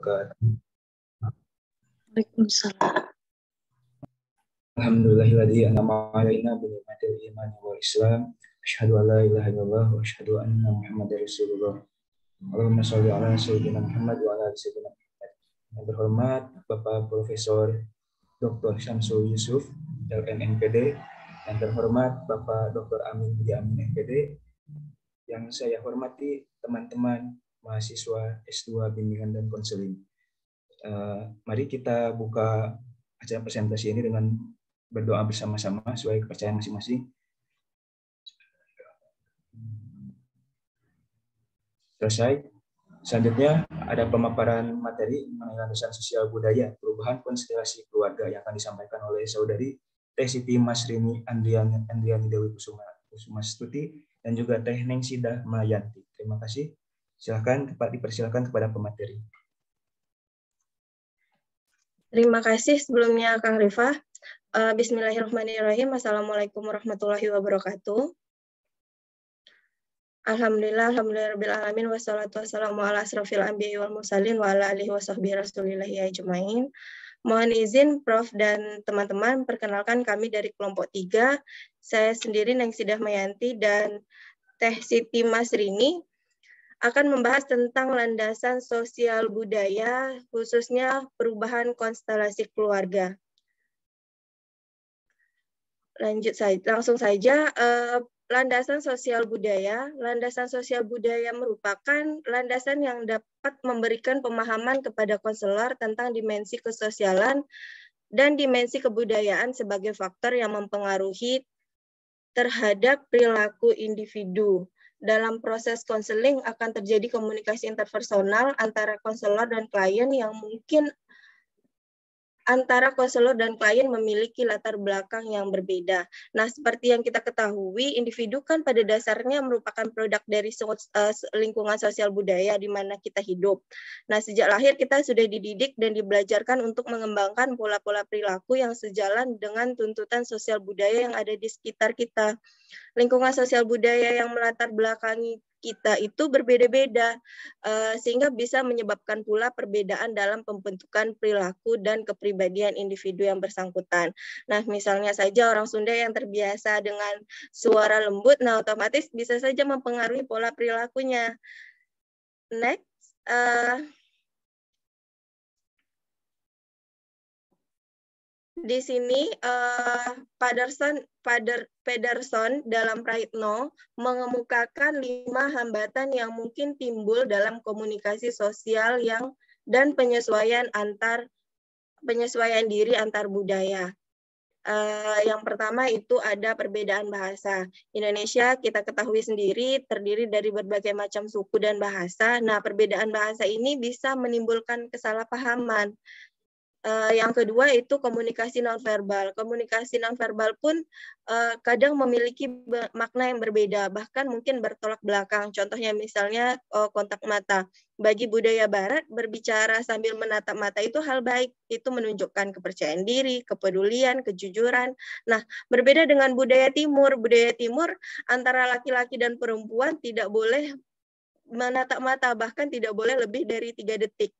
wabarakatuh. Waalaikumsalam. Alhamdulillahilladzi an'ama 'alaina bi ni'matil iman wal islam. Asyhadu an la ilaha illallah wa asyhadu anna Muhammadar Rasulullah. Allahumma shalli ala sayyidina Muhammad wa ala ali sayyidina Muhammad. Yang berhormat Bapak Profesor Dr. Syamsul Yusuf, LNMPD. Yang terhormat Bapak Dr. Amin Budi Amin MPD. Yang saya hormati teman-teman mahasiswa S2 Bimbingan dan Konseling. Uh, mari kita buka acara presentasi ini dengan berdoa bersama-sama sesuai kepercayaan masing-masing. Selesai. Selanjutnya ada pemaparan materi mengenai landasan sosial budaya perubahan konstelasi keluarga yang akan disampaikan oleh saudari Teh Siti Mas Rini Andriani, Dewi Kusuma, Kusuma Stuti dan juga Teh Neng Sida Mayanti. Terima kasih. Silahkan dipersilahkan kepada pemateri. Terima kasih sebelumnya Kang Rifah. Eh, bismillahirrahmanirrahim. Assalamualaikum warahmatullahi wabarakatuh. Alhamdulillah, alhamdulillahirabbil alamin wassalatu wassalamu ala asrafil anbiya'i wal mursalin wa ala alihi sahbihi rasulillahi ajmain. Mohon izin Prof dan teman-teman perkenalkan kami dari kelompok 3. Saya sendiri Neng Sidah Mayanti dan Teh Siti Masrini akan membahas tentang landasan sosial budaya, khususnya perubahan konstelasi keluarga. Lanjut saja, langsung saja, eh, landasan sosial budaya. Landasan sosial budaya merupakan landasan yang dapat memberikan pemahaman kepada konselor tentang dimensi kesosialan dan dimensi kebudayaan sebagai faktor yang mempengaruhi terhadap perilaku individu dalam proses konseling akan terjadi komunikasi interpersonal antara konselor dan klien yang mungkin antara konselor dan klien memiliki latar belakang yang berbeda. Nah, seperti yang kita ketahui, individu kan pada dasarnya merupakan produk dari eh, lingkungan sosial budaya di mana kita hidup. Nah, sejak lahir kita sudah dididik dan dibelajarkan untuk mengembangkan pola-pola perilaku yang sejalan dengan tuntutan sosial budaya yang ada di sekitar kita. Lingkungan sosial budaya yang melatar belakangi kita itu berbeda-beda eh, sehingga bisa menyebabkan pula perbedaan dalam pembentukan perilaku dan kepribadian individu yang bersangkutan. Nah, misalnya saja orang Sunda yang terbiasa dengan suara lembut, nah otomatis bisa saja mempengaruhi pola perilakunya. Next, uh, di sini uh, eh, Pedersen, Pederson dalam Praitno mengemukakan lima hambatan yang mungkin timbul dalam komunikasi sosial yang dan penyesuaian antar penyesuaian diri antar budaya. Uh, yang pertama itu ada perbedaan bahasa. Indonesia kita ketahui sendiri terdiri dari berbagai macam suku dan bahasa. Nah, perbedaan bahasa ini bisa menimbulkan kesalahpahaman Uh, yang kedua itu komunikasi nonverbal. Komunikasi nonverbal pun uh, kadang memiliki makna yang berbeda, bahkan mungkin bertolak belakang. Contohnya misalnya uh, kontak mata. Bagi budaya barat, berbicara sambil menatap mata itu hal baik. Itu menunjukkan kepercayaan diri, kepedulian, kejujuran. Nah, berbeda dengan budaya timur. Budaya timur antara laki-laki dan perempuan tidak boleh menatap mata, bahkan tidak boleh lebih dari tiga detik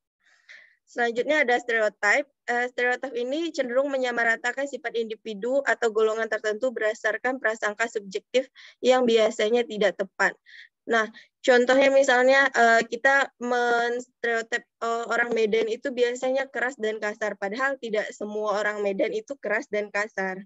Selanjutnya ada stereotip. Uh, eh, stereotip ini cenderung menyamaratakan sifat individu atau golongan tertentu berdasarkan prasangka subjektif yang biasanya tidak tepat. Nah, contohnya misalnya uh, kita menstereotip uh, eh, orang Medan itu biasanya keras dan kasar, padahal tidak semua orang Medan itu keras dan kasar.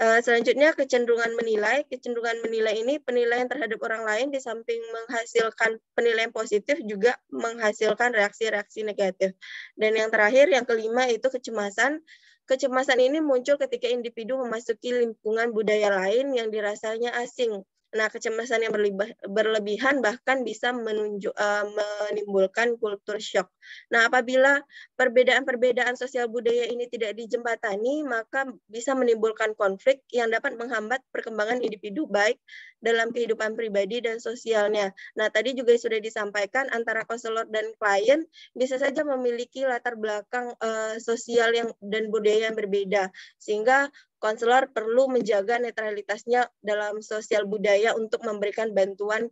Eh, selanjutnya kecenderungan menilai. Kecenderungan menilai ini penilaian terhadap orang lain di samping menghasilkan penilaian positif juga menghasilkan reaksi-reaksi negatif. Dan yang terakhir, yang kelima itu kecemasan. Kecemasan ini muncul ketika individu memasuki lingkungan budaya lain yang dirasanya asing Nah, kecemasan yang berlebihan bahkan bisa menunjuk, uh, eh, menimbulkan kultur shock. Nah, apabila perbedaan-perbedaan sosial budaya ini tidak dijembatani, maka bisa menimbulkan konflik yang dapat menghambat perkembangan individu baik dalam kehidupan pribadi dan sosialnya. Nah, tadi juga sudah disampaikan antara konselor dan klien bisa saja memiliki latar belakang uh, sosial yang dan budaya yang berbeda, sehingga konselor perlu menjaga netralitasnya dalam sosial budaya untuk memberikan bantuan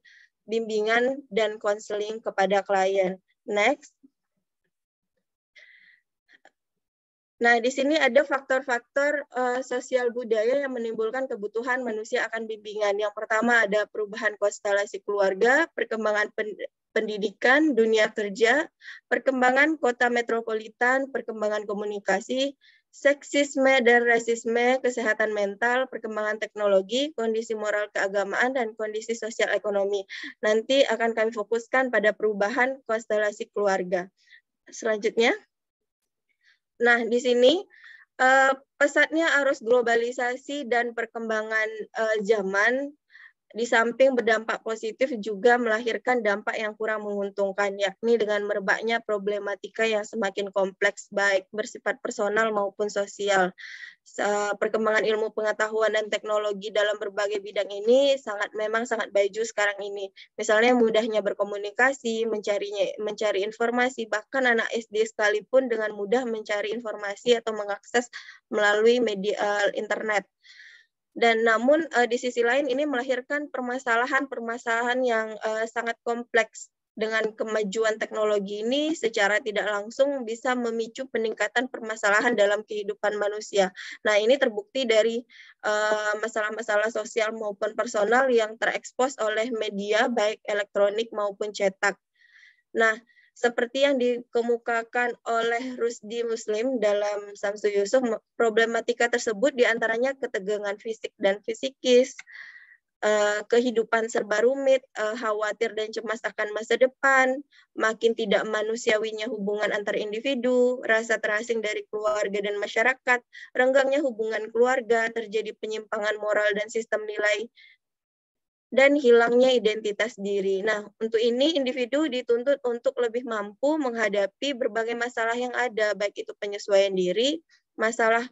bimbingan dan konseling kepada klien. Next. Nah, di sini ada faktor-faktor uh, sosial budaya yang menimbulkan kebutuhan manusia akan bimbingan. Yang pertama ada perubahan konstelasi keluarga, perkembangan pendidikan, dunia kerja, perkembangan kota metropolitan, perkembangan komunikasi, seksisme dan rasisme, kesehatan mental, perkembangan teknologi, kondisi moral keagamaan, dan kondisi sosial ekonomi. Nanti akan kami fokuskan pada perubahan konstelasi keluarga. Selanjutnya. Nah, di sini eh, pesatnya arus globalisasi dan perkembangan eh, zaman di samping berdampak positif juga melahirkan dampak yang kurang menguntungkan, yakni dengan merebaknya problematika yang semakin kompleks, baik bersifat personal maupun sosial. Perkembangan ilmu pengetahuan dan teknologi dalam berbagai bidang ini sangat memang sangat baju sekarang ini. Misalnya mudahnya berkomunikasi, mencarinya mencari informasi, bahkan anak SD sekalipun dengan mudah mencari informasi atau mengakses melalui media eh, internet dan namun uh, di sisi lain ini melahirkan permasalahan-permasalahan yang uh, sangat kompleks dengan kemajuan teknologi ini secara tidak langsung bisa memicu peningkatan permasalahan dalam kehidupan manusia. Nah, ini terbukti dari eh, masalah-masalah uh, sosial maupun personal yang terekspos oleh media baik elektronik maupun cetak. Nah, seperti yang dikemukakan oleh Rusdi Muslim dalam Samsu Yusuf, problematika tersebut diantaranya ketegangan fisik dan fisikis, eh, kehidupan serba rumit, eh, khawatir dan cemas akan masa depan, makin tidak manusiawinya hubungan antar individu, rasa terasing dari keluarga dan masyarakat, renggangnya hubungan keluarga, terjadi penyimpangan moral dan sistem nilai dan hilangnya identitas diri. Nah, untuk ini individu dituntut untuk lebih mampu menghadapi berbagai masalah yang ada, baik itu penyesuaian diri, masalah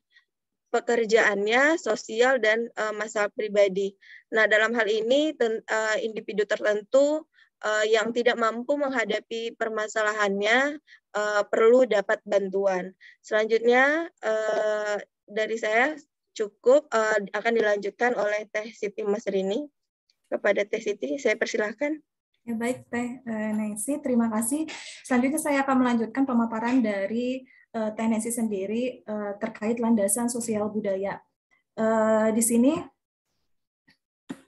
pekerjaannya, sosial, dan uh, masalah pribadi. Nah, dalam hal ini, ten, uh, individu tertentu uh, yang tidak mampu menghadapi permasalahannya uh, perlu dapat bantuan. Selanjutnya, uh, dari saya cukup uh, akan dilanjutkan oleh Teh Siti Mas Rini kepada Teh Siti. Saya persilahkan. Ya, baik Teh eh, Nancy, terima kasih. Selanjutnya saya akan melanjutkan pemaparan dari uh, Teh Nancy sendiri uh, terkait landasan sosial budaya. Uh, di sini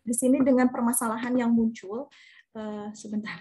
di sini dengan permasalahan yang muncul uh, sebentar.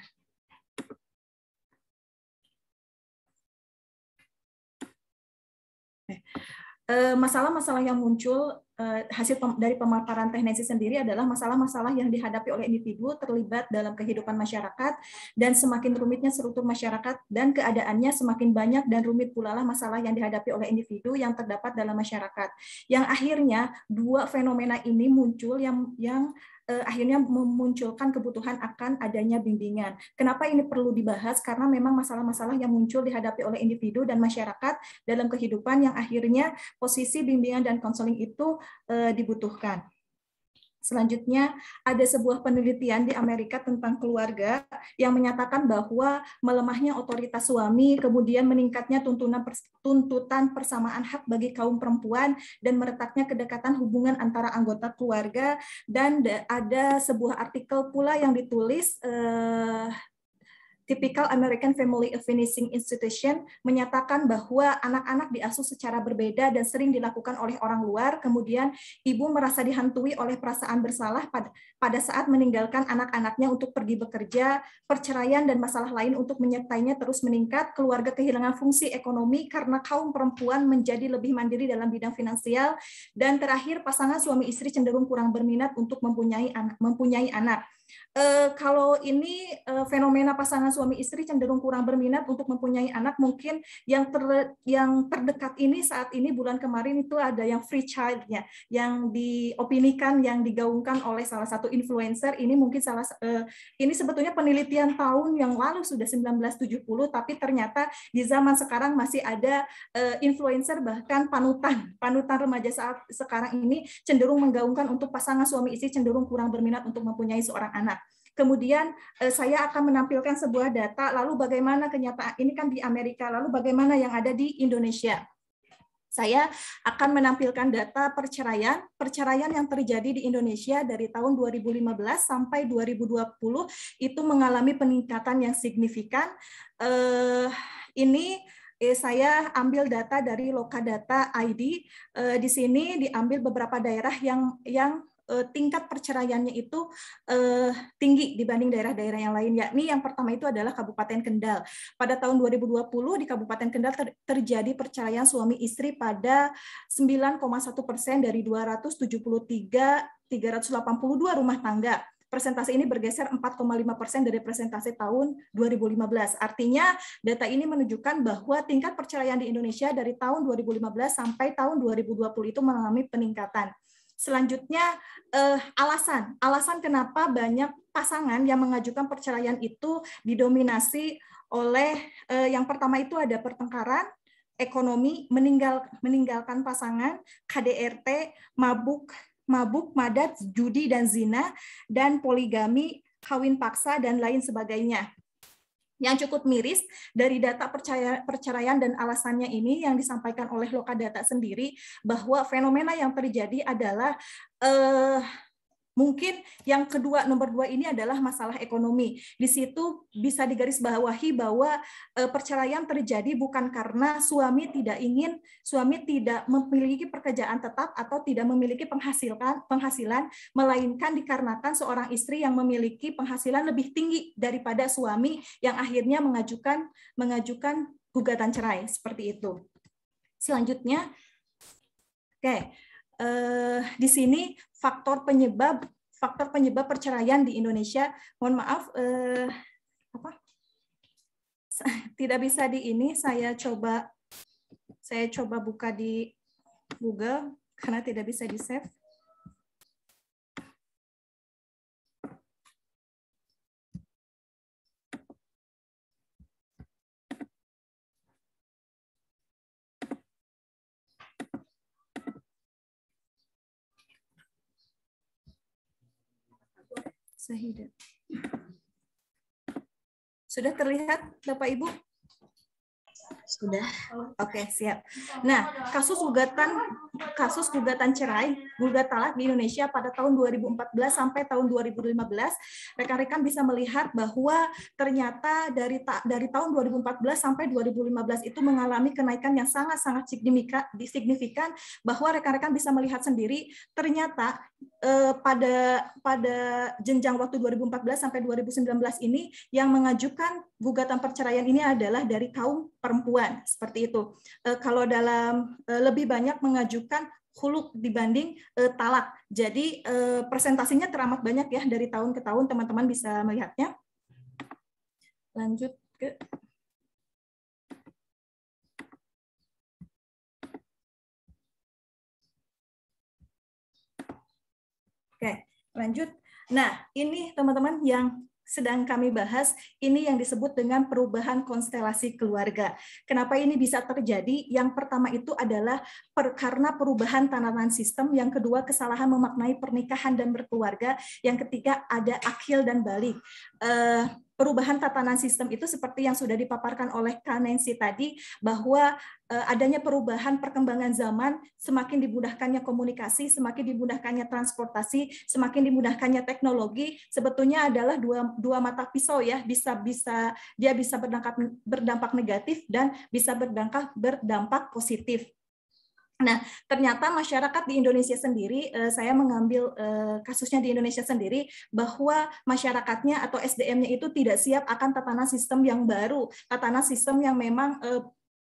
Eh, masalah-masalah yang muncul eh, hasil dari pemaparan teknisi sendiri adalah masalah-masalah yang dihadapi oleh individu terlibat dalam kehidupan masyarakat dan semakin rumitnya struktur masyarakat dan keadaannya semakin banyak dan rumit pula lah masalah yang dihadapi oleh individu yang terdapat dalam masyarakat yang akhirnya dua fenomena ini muncul yang yang Eh, akhirnya memunculkan kebutuhan akan adanya bimbingan. Kenapa ini perlu dibahas? Karena memang masalah-masalah yang muncul dihadapi oleh individu dan masyarakat dalam kehidupan yang akhirnya posisi bimbingan dan konseling itu eh, dibutuhkan. Selanjutnya, ada sebuah penelitian di Amerika tentang keluarga yang menyatakan bahwa melemahnya otoritas suami, kemudian meningkatnya tuntunan tuntutan persamaan hak bagi kaum perempuan, dan meretaknya kedekatan hubungan antara anggota keluarga. Dan ada sebuah artikel pula yang ditulis eh, typical American Family Finishing Institution menyatakan bahwa anak-anak diasuh secara berbeda dan sering dilakukan oleh orang luar. Kemudian ibu merasa dihantui oleh perasaan bersalah pada, saat meninggalkan anak-anaknya untuk pergi bekerja, perceraian dan masalah lain untuk menyertainya terus meningkat, keluarga kehilangan fungsi ekonomi karena kaum perempuan menjadi lebih mandiri dalam bidang finansial, dan terakhir pasangan suami istri cenderung kurang berminat untuk mempunyai anak. Eh, kalau ini eh, fenomena pasangan suami istri cenderung kurang berminat untuk mempunyai anak, mungkin yang ter, yang terdekat ini saat ini bulan kemarin itu ada yang free childnya yang diopinikan, yang digaungkan oleh salah satu influencer. Ini mungkin salah eh, ini sebetulnya penelitian tahun yang lalu sudah 1970, tapi ternyata di zaman sekarang masih ada influencer bahkan panutan panutan remaja saat sekarang ini cenderung menggaungkan untuk pasangan suami istri cenderung kurang berminat untuk mempunyai seorang anak kemudian eh, saya akan menampilkan sebuah data, lalu bagaimana kenyataan ini kan di Amerika, lalu bagaimana yang ada di Indonesia. Saya akan menampilkan data perceraian, perceraian yang terjadi di Indonesia dari tahun 2015 sampai 2020 itu mengalami peningkatan yang signifikan. Eh, ini eh, saya ambil data dari Lokadata ID. Eh, di sini diambil beberapa daerah yang yang Eh, tingkat perceraiannya itu eh, tinggi dibanding daerah-daerah yang lain yakni yang pertama itu adalah Kabupaten Kendal. Pada tahun 2020 di Kabupaten Kendal terjadi perceraian suami istri pada 9,1 persen dari 273 382 rumah tangga Presentasi ini bergeser 4,5 persen dari presentasi tahun 2015. Artinya data ini menunjukkan bahwa tingkat perceraian di Indonesia dari tahun 2015 sampai tahun 2020 itu mengalami peningkatan. Selanjutnya eh, alasan, alasan kenapa banyak pasangan yang mengajukan perceraian itu didominasi oleh eh, yang pertama itu ada pertengkaran, ekonomi, meninggal meninggalkan pasangan, KDRT, mabuk, mabuk, madat, judi dan zina dan poligami, kawin paksa dan lain sebagainya yang cukup miris dari data percaya, perceraian dan alasannya ini yang disampaikan oleh data sendiri bahwa fenomena yang terjadi adalah eh, Mungkin yang kedua nomor dua ini adalah masalah ekonomi. Di situ bisa digarisbawahi bahwa eh, perceraian terjadi bukan karena suami tidak ingin, suami tidak memiliki pekerjaan tetap atau tidak memiliki penghasilan, penghasilan, melainkan dikarenakan seorang istri yang memiliki penghasilan lebih tinggi daripada suami yang akhirnya mengajukan mengajukan gugatan cerai seperti itu. Selanjutnya, oke. Okay. Uh, eh, di sini faktor penyebab faktor penyebab perceraian di Indonesia. Mohon maaf eh, apa? Tidak bisa di ini saya coba saya coba buka di Google karena tidak bisa di save. Zahida. Sudah terlihat Bapak Ibu sudah. Oke, okay, siap. Nah, kasus gugatan kasus gugatan cerai, gugat talak di Indonesia pada tahun 2014 sampai tahun 2015, rekan-rekan bisa melihat bahwa ternyata dari ta dari tahun 2014 sampai 2015 itu mengalami kenaikan yang sangat-sangat signifikan bahwa rekan-rekan bisa melihat sendiri ternyata eh, pada pada jenjang waktu 2014 sampai 2019 ini yang mengajukan gugatan perceraian ini adalah dari kaum perempuan seperti itu. Eh, kalau dalam eh, lebih banyak mengajukan huluk dibanding e, talak. Jadi e, presentasinya teramat banyak ya dari tahun ke tahun teman-teman bisa melihatnya. Lanjut ke Oke, lanjut. Nah, ini teman-teman yang sedang kami bahas ini yang disebut dengan perubahan konstelasi keluarga. Kenapa ini bisa terjadi? Yang pertama itu adalah per, karena perubahan tanaman sistem, yang kedua kesalahan memaknai pernikahan dan berkeluarga, yang ketiga ada akil dan balik. Uh, perubahan tatanan sistem itu seperti yang sudah dipaparkan oleh Kanensi tadi bahwa eh, adanya perubahan perkembangan zaman semakin dimudahkannya komunikasi, semakin dimudahkannya transportasi, semakin dimudahkannya teknologi sebetulnya adalah dua dua mata pisau ya bisa bisa dia bisa berdampak berdampak negatif dan bisa berdampak berdampak positif. Nah, ternyata masyarakat di Indonesia sendiri, eh, saya mengambil eh, kasusnya di Indonesia sendiri, bahwa masyarakatnya atau SDM-nya itu tidak siap akan tatanan sistem yang baru, tatanan sistem yang memang eh,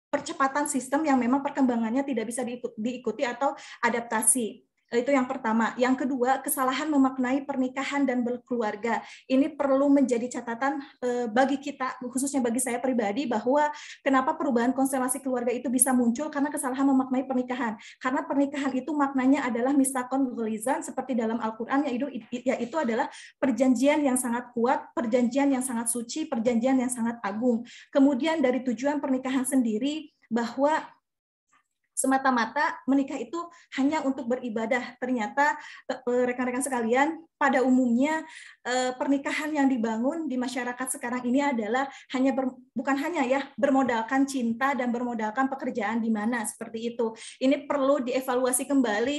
percepatan sistem yang memang perkembangannya tidak bisa diikuti atau adaptasi. Itu yang pertama. Yang kedua, kesalahan memaknai pernikahan dan berkeluarga. Ini perlu menjadi catatan eh, bagi kita, khususnya bagi saya pribadi, bahwa kenapa perubahan konstelasi keluarga itu bisa muncul karena kesalahan memaknai pernikahan. Karena pernikahan itu maknanya adalah misakon gulizan seperti dalam Al-Quran, yaitu, yaitu adalah perjanjian yang sangat kuat, perjanjian yang sangat suci, perjanjian yang sangat agung. Kemudian dari tujuan pernikahan sendiri, bahwa semata-mata menikah itu hanya untuk beribadah. Ternyata eh, eh, rekan-rekan sekalian, pada umumnya eh, pernikahan yang dibangun di masyarakat sekarang ini adalah hanya ber, bukan hanya ya bermodalkan cinta dan bermodalkan pekerjaan di mana seperti itu. Ini perlu dievaluasi kembali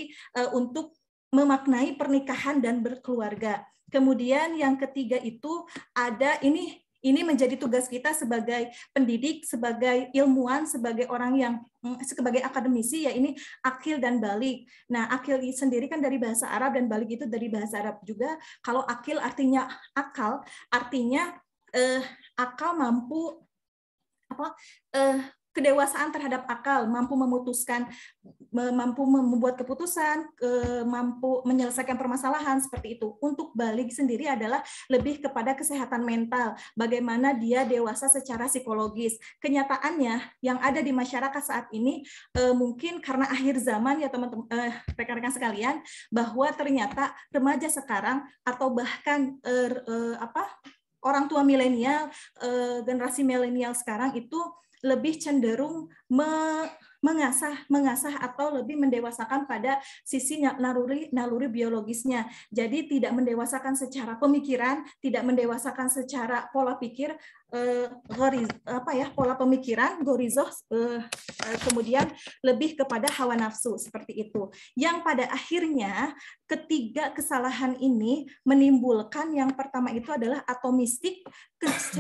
untuk memaknai pernikahan dan berkeluarga. Kemudian yang ketiga itu ada ini ini menjadi tugas kita sebagai pendidik, sebagai ilmuwan, sebagai orang yang mm, sebagai akademisi ya ini akil dan balik. Nah, akil sendiri kan dari bahasa Arab dan balik itu dari bahasa Arab juga. Kalau akil artinya akal, artinya eh, akal mampu apa eh, kedewasaan terhadap akal, mampu memutuskan, mampu membuat keputusan, mampu menyelesaikan permasalahan seperti itu. Untuk balik sendiri adalah lebih kepada kesehatan mental, bagaimana dia dewasa secara psikologis. Kenyataannya yang ada di masyarakat saat ini e, mungkin karena akhir zaman ya teman-teman e, rekan-rekan sekalian bahwa ternyata remaja sekarang atau bahkan e, apa orang tua milenial generasi milenial sekarang itu lebih cenderung me mengasah mengasah atau lebih mendewasakan pada sisi naluri naluri biologisnya. Jadi tidak mendewasakan secara pemikiran, tidak mendewasakan secara pola pikir uh, eh, goriz, apa ya pola pemikiran gorizoh eh, uh, eh, kemudian lebih kepada hawa nafsu seperti itu yang pada akhirnya ketiga kesalahan ini menimbulkan yang pertama itu adalah atomistik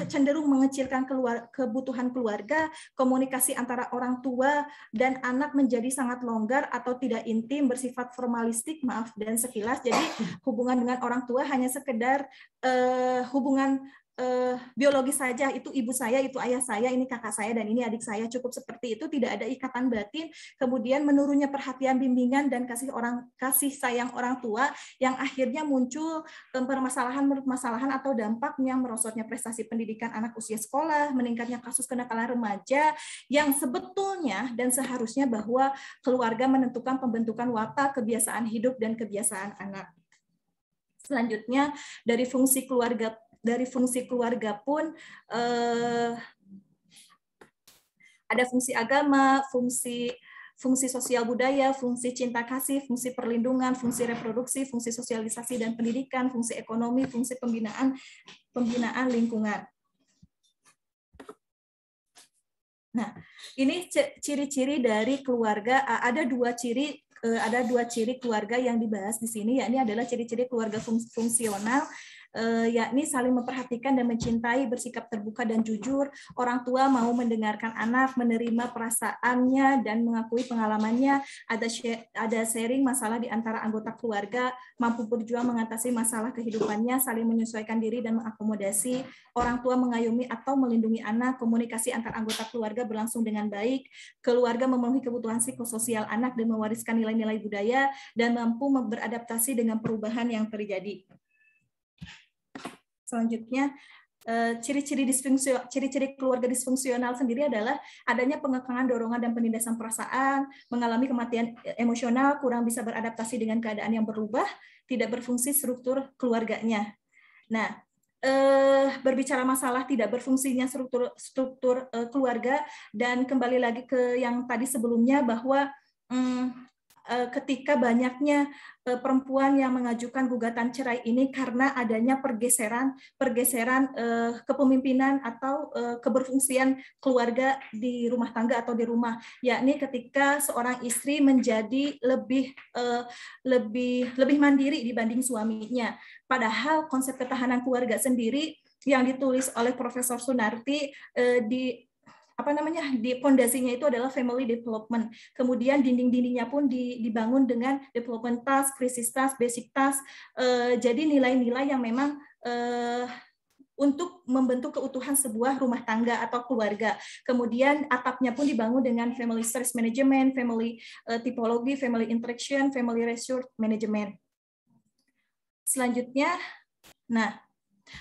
cenderung mengecilkan keluar, kebutuhan keluarga komunikasi antara orang tua dan anak menjadi sangat longgar atau tidak intim bersifat formalistik maaf dan sekilas jadi hubungan dengan orang tua hanya sekedar uh, hubungan uh, biologis saja itu ibu saya itu ayah saya ini kakak saya dan ini adik saya cukup seperti itu tidak ada ikatan batin kemudian menurunnya perhatian bimbingan dan kasih orang kasih sayang orang tua yang akhirnya muncul eh, permasalahan permasalahan atau dampaknya merosotnya prestasi pendidikan anak usia sekolah meningkatnya kasus kenakalan remaja yang sebetulnya dan seharusnya bahwa keluarga menentukan pembentukan watak kebiasaan hidup dan kebiasaan anak selanjutnya dari fungsi keluarga dari fungsi keluarga pun eh, ada fungsi agama, fungsi fungsi sosial budaya, fungsi cinta kasih, fungsi perlindungan, fungsi reproduksi, fungsi sosialisasi dan pendidikan, fungsi ekonomi, fungsi pembinaan pembinaan lingkungan. Nah, ini ciri-ciri dari keluarga ada dua ciri eh, ada dua ciri keluarga yang dibahas di sini yakni adalah ciri-ciri keluarga fungsional Eh, yakni saling memperhatikan dan mencintai, bersikap terbuka dan jujur. Orang tua mau mendengarkan anak, menerima perasaannya dan mengakui pengalamannya. Ada share, ada sharing masalah di antara anggota keluarga, mampu berjuang mengatasi masalah kehidupannya, saling menyesuaikan diri dan mengakomodasi. Orang tua mengayomi atau melindungi anak, komunikasi antar anggota keluarga berlangsung dengan baik, keluarga memenuhi kebutuhan psikososial anak dan mewariskan nilai-nilai budaya dan mampu beradaptasi dengan perubahan yang terjadi selanjutnya eh, ciri-ciri disfungsional, ciri-ciri keluarga disfungsional sendiri adalah adanya pengekangan dorongan dan penindasan perasaan, mengalami kematian eh, emosional, kurang bisa beradaptasi dengan keadaan yang berubah, tidak berfungsi struktur keluarganya. Nah, eh, berbicara masalah tidak berfungsinya struktur struktur eh, keluarga dan kembali lagi ke yang tadi sebelumnya bahwa hmm, Eh, ketika banyaknya eh, perempuan yang mengajukan gugatan cerai ini karena adanya pergeseran pergeseran eh, kepemimpinan atau keberfungsian keluarga di rumah tangga atau di rumah yakni ketika seorang istri menjadi lebih lebih lebih mandiri dibanding suaminya padahal konsep ketahanan keluarga sendiri yang ditulis oleh Profesor Sunarti di apa namanya di pondasinya itu adalah family development. Kemudian dinding-dindingnya pun dibangun dengan development task, crisis task, basic task. Eh, jadi nilai-nilai yang memang eh, untuk membentuk keutuhan sebuah rumah tangga atau keluarga. Kemudian atapnya pun dibangun dengan family stress management, family eh, tipologi, family interaction, family resource management. Selanjutnya, nah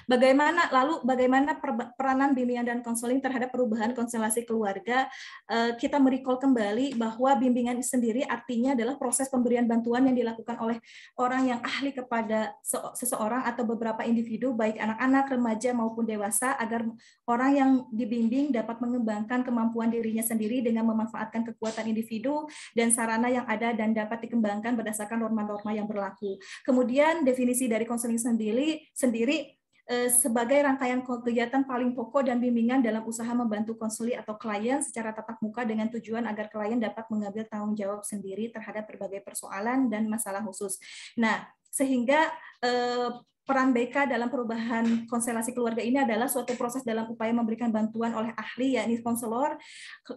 Bagaimana lalu bagaimana peranan bimbingan dan konseling terhadap perubahan konstelasi keluarga? Eh, kita merecall kembali bahwa bimbingan sendiri artinya adalah proses pemberian bantuan yang dilakukan oleh orang yang ahli kepada seseorang atau beberapa individu baik anak-anak, remaja maupun dewasa agar orang yang dibimbing dapat mengembangkan kemampuan dirinya sendiri dengan memanfaatkan kekuatan individu dan sarana yang ada dan dapat dikembangkan berdasarkan norma-norma yang berlaku. Kemudian definisi dari konseling sendiri sendiri Eh, sebagai rangkaian kegiatan paling pokok dan bimbingan dalam usaha membantu konsuli atau klien secara tatap muka dengan tujuan agar klien dapat mengambil tanggung jawab sendiri terhadap berbagai persoalan dan masalah khusus. Nah, sehingga eh, peran BK dalam perubahan konstelasi keluarga ini adalah suatu proses dalam upaya memberikan bantuan oleh ahli, yakni konselor,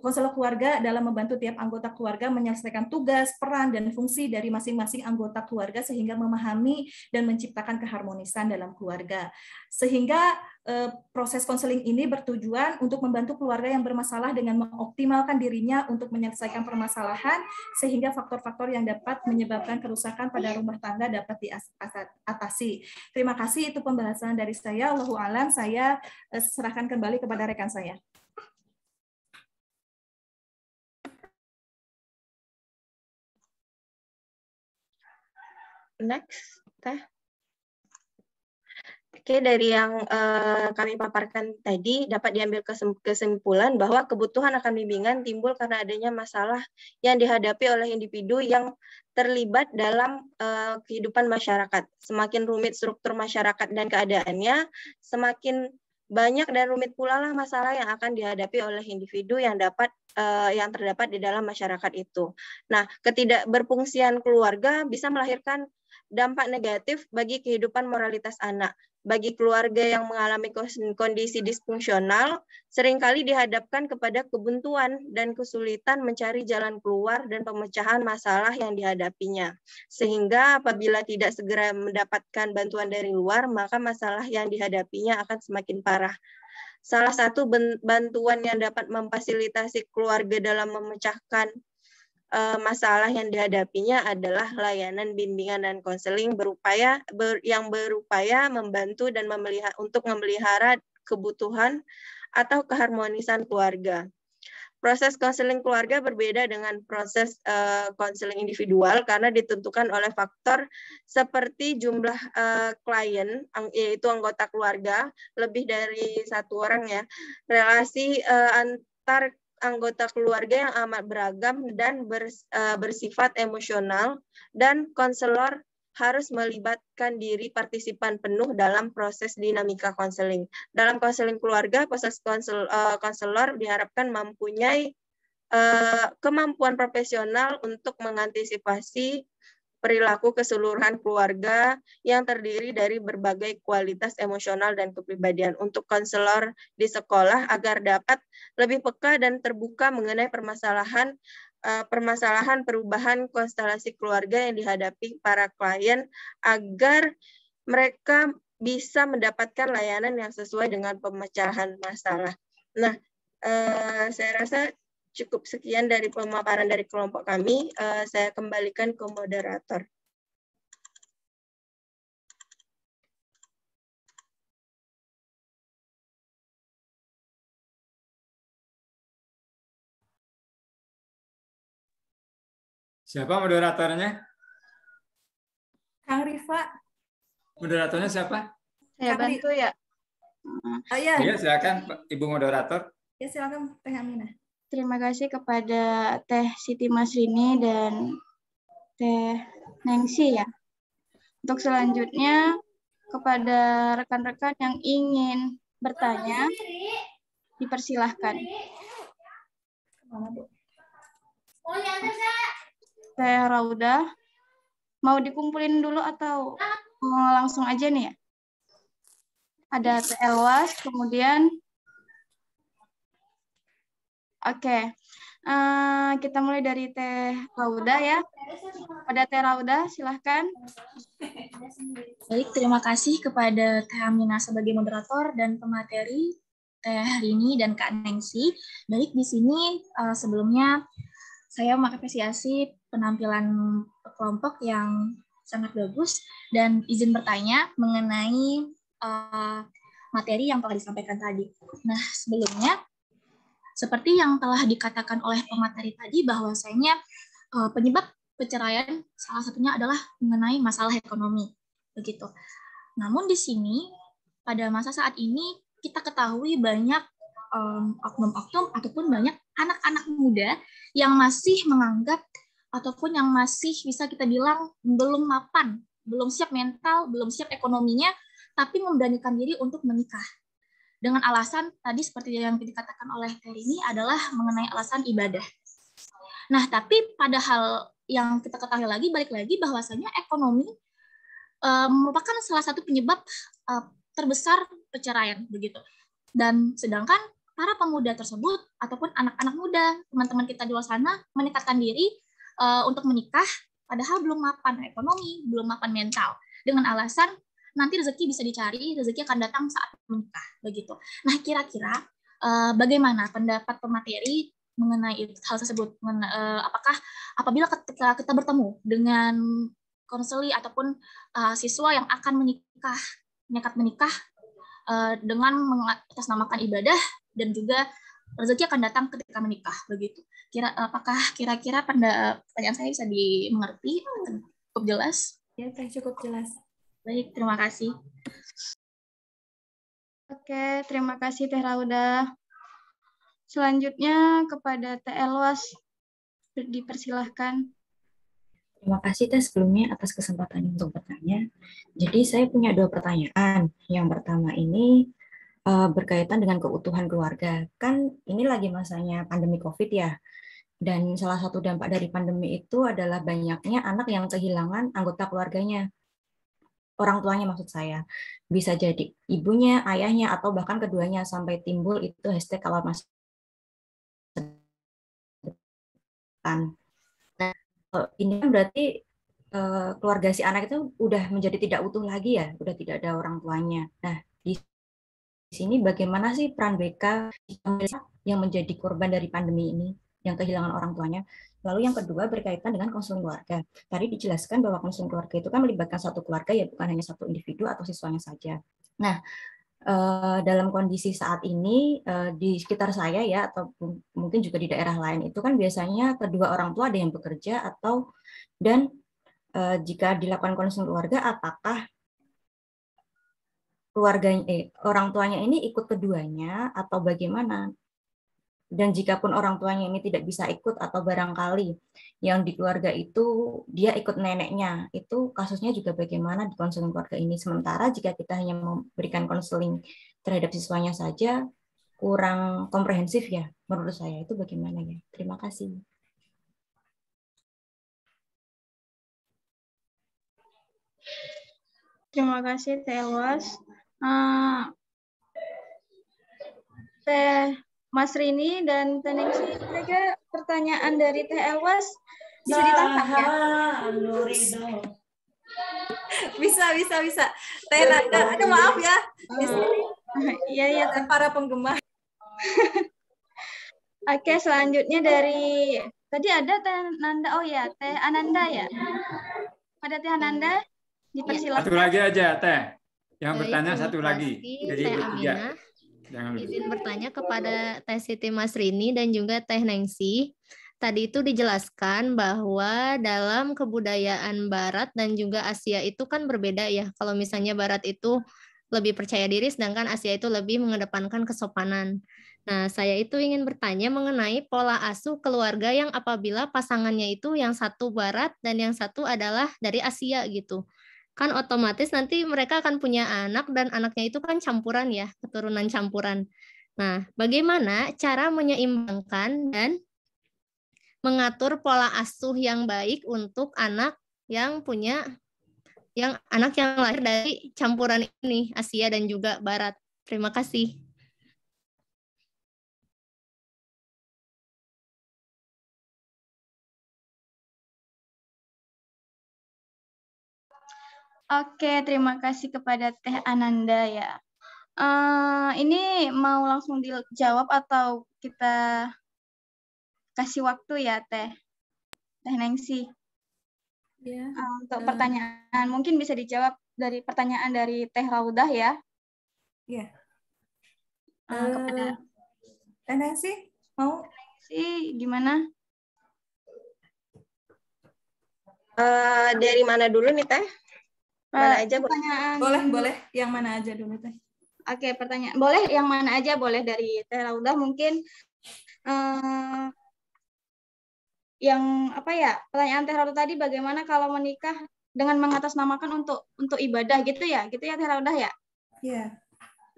konselor keluarga dalam membantu tiap anggota keluarga menyelesaikan tugas, peran, dan fungsi dari masing-masing anggota keluarga sehingga memahami dan menciptakan keharmonisan dalam keluarga. Sehingga Eh, proses konseling ini bertujuan untuk membantu keluarga yang bermasalah dengan mengoptimalkan dirinya untuk menyelesaikan permasalahan sehingga faktor-faktor yang dapat menyebabkan kerusakan pada rumah tangga dapat diatasi. Terima kasih itu pembahasan dari saya. Allahu alam saya eh, serahkan kembali kepada rekan saya. Next, Teh. Oke, dari yang uh, kami paparkan tadi dapat diambil kesimpulan bahwa kebutuhan akan bimbingan timbul karena adanya masalah yang dihadapi oleh individu yang terlibat dalam uh, kehidupan masyarakat. Semakin rumit struktur masyarakat dan keadaannya, semakin banyak dan rumit pula lah masalah yang akan dihadapi oleh individu yang dapat uh, yang terdapat di dalam masyarakat itu. Nah, ketidakberfungsian keluarga bisa melahirkan dampak negatif bagi kehidupan moralitas anak bagi keluarga yang mengalami kondisi disfungsional seringkali dihadapkan kepada kebuntuan dan kesulitan mencari jalan keluar dan pemecahan masalah yang dihadapinya. Sehingga apabila tidak segera mendapatkan bantuan dari luar, maka masalah yang dihadapinya akan semakin parah. Salah satu bantuan yang dapat memfasilitasi keluarga dalam memecahkan uh, masalah yang dihadapinya adalah layanan bimbingan dan konseling berupaya ber, yang berupaya membantu dan memelihara untuk memelihara kebutuhan atau keharmonisan keluarga. Proses konseling keluarga berbeda dengan proses eh, konseling uh, individual karena ditentukan oleh faktor seperti jumlah uh, klien, yaitu anggota keluarga, lebih dari satu orang ya, relasi uh, antar anggota keluarga yang amat beragam dan eh, bersifat emosional dan konselor harus melibatkan diri partisipan penuh dalam proses dinamika konseling. Dalam konseling keluarga, proses eh, konselor diharapkan mempunyai eh, kemampuan profesional untuk mengantisipasi perilaku keseluruhan keluarga yang terdiri dari berbagai kualitas emosional dan kepribadian untuk konselor di sekolah agar dapat lebih peka dan terbuka mengenai permasalahan eh, permasalahan perubahan konstelasi keluarga yang dihadapi para klien agar mereka bisa mendapatkan layanan yang sesuai dengan pemecahan masalah. Nah, eh, saya rasa cukup sekian dari pemaparan dari kelompok kami. Uh, saya kembalikan ke moderator. Siapa moderatornya? Kang Rifa. Moderatornya siapa? Saya bantu ya. Oh, ya. Iya, silakan Ibu moderator. Ya, silakan Teh Aminah terima kasih kepada Teh Siti Masrini dan Teh Nengsi ya. Untuk selanjutnya kepada rekan-rekan yang ingin bertanya, dipersilahkan. Teh Rauda, mau dikumpulin dulu atau mau langsung aja nih ya? Ada Teh Elwas, kemudian Oke, okay. uh, eh, kita mulai dari Teh Rauda ya. Pada Teh Rauda, silahkan. Baik, terima kasih kepada Teh Amina sebagai moderator dan pemateri Teh Rini dan Kak Nengsi. Baik, di sini uh, sebelumnya saya mengapresiasi penampilan kelompok yang sangat bagus dan izin bertanya mengenai uh, materi yang telah disampaikan tadi. Nah, sebelumnya seperti yang telah dikatakan oleh pemateri tadi bahwasanya uh, penyebab perceraian salah satunya adalah mengenai masalah ekonomi. Begitu. Namun di sini pada masa saat ini kita ketahui banyak e, oknum-oknum ataupun banyak anak-anak muda yang masih menganggap ataupun yang masih bisa kita bilang belum mapan, belum siap mental, belum siap ekonominya, tapi memberanikan diri untuk menikah dengan alasan tadi seperti yang dikatakan oleh ini adalah mengenai alasan ibadah. Nah, tapi padahal yang kita ketahui lagi balik lagi bahwasanya ekonomi e, merupakan salah satu penyebab e, terbesar perceraian begitu. Dan sedangkan para pemuda tersebut ataupun anak-anak muda, teman-teman kita di luar sana meningkatkan diri e, untuk menikah padahal belum mapan ekonomi, belum mapan mental dengan alasan nanti rezeki bisa dicari, rezeki akan datang saat menikah begitu. Nah, kira-kira uh, bagaimana pendapat pemateri mengenai hal tersebut? Mengenai, uh, apakah apabila ketika kita bertemu dengan konseli ataupun uh, siswa yang akan menikah, nekat menikah uh, dengan mengatasnamakan ibadah dan juga rezeki akan datang ketika menikah begitu. Kira apakah kira-kira pertanyaan saya bisa dimengerti? Cukup jelas? Ya, cukup jelas. Baik, terima kasih. Oke, terima kasih Teh Rauda. Selanjutnya kepada Teh Elwas, dipersilahkan. Terima kasih Teh sebelumnya atas kesempatan untuk bertanya. Jadi saya punya dua pertanyaan. Yang pertama ini eh, berkaitan dengan keutuhan keluarga. Kan ini lagi masanya pandemi COVID ya. Dan salah satu dampak dari pandemi itu adalah banyaknya anak yang kehilangan anggota keluarganya orang tuanya maksud saya. Bisa jadi ibunya, ayahnya, atau bahkan keduanya sampai timbul itu hashtag kalau mas nah, ini kan berarti eh, keluarga si anak itu udah menjadi tidak utuh lagi ya, udah tidak ada orang tuanya. Nah, di sini bagaimana sih peran BK yang menjadi korban dari pandemi ini, yang kehilangan orang tuanya? Lalu yang kedua berkaitan dengan konsumen keluarga. Tadi dijelaskan bahwa konsumen keluarga itu kan melibatkan satu keluarga ya bukan hanya satu individu atau siswanya saja. Nah, eh, dalam kondisi saat ini eh, di sekitar saya ya atau mungkin juga di daerah lain itu kan biasanya kedua orang tua ada yang bekerja atau dan eh, jika dilakukan konsumen keluarga apakah keluarganya eh, orang tuanya ini ikut keduanya atau bagaimana dan jikapun orang tuanya ini tidak bisa ikut atau barangkali yang di keluarga itu dia ikut neneknya itu kasusnya juga bagaimana di konseling keluarga ini sementara jika kita hanya memberikan konseling terhadap siswanya saja kurang komprehensif ya menurut saya itu bagaimana ya terima kasih terima kasih Tewas uh, teh Mas Rini dan Tenengsi, kira pertanyaan dari Teh Elwas bisa ditangkap ya? bisa, bisa, bisa. Teh Nanda, iya, iya, aduh iya. maaf ya. Ah. Iya, iya. Para penggemar. Oke, selanjutnya dari tadi ada Teh Nanda. Oh ya, Teh Ananda ya. Ada Teh Ananda dipersilakan. Satu lagi aja, Teh. Yang bertanya satu lagi. Jadi Aminah. Izin bertanya kepada Teh Siti Mas Rini dan juga Teh Nengsi. Tadi itu dijelaskan bahwa dalam kebudayaan Barat dan juga Asia itu kan berbeda ya. Kalau misalnya Barat itu lebih percaya diri, sedangkan Asia itu lebih mengedepankan kesopanan. Nah, saya itu ingin bertanya mengenai pola asuh keluarga yang apabila pasangannya itu yang satu Barat dan yang satu adalah dari Asia gitu kan otomatis nanti mereka akan punya anak dan anaknya itu kan campuran ya, keturunan campuran. Nah, bagaimana cara menyeimbangkan dan mengatur pola asuh yang baik untuk anak yang punya yang anak yang lahir dari campuran ini Asia dan juga Barat. Terima kasih. Oke, terima kasih kepada Teh Ananda ya. Uh, ini mau langsung dijawab atau kita kasih waktu ya Teh? Teh Nengsi. Ya. Uh, eh, untuk uh, pertanyaan, mungkin bisa dijawab dari pertanyaan dari Teh Raudah ya. Iya. Uh, uh, kepada Teh Nengsi, mau? Teh Nengsi, gimana? Uh, dari mana dulu nih Teh? Mana eh, aja pertanyaan. Boleh, boleh. Yang mana aja dulu teh. Oke, pertanyaan. Boleh yang mana aja? Boleh dari Teh Lauda mungkin uh, yang apa ya? Pertanyaan Teh Lauda tadi bagaimana kalau menikah dengan mengatasnamakan untuk untuk ibadah gitu ya? Gitu ya Teh Lauda ya? Iya. Yeah.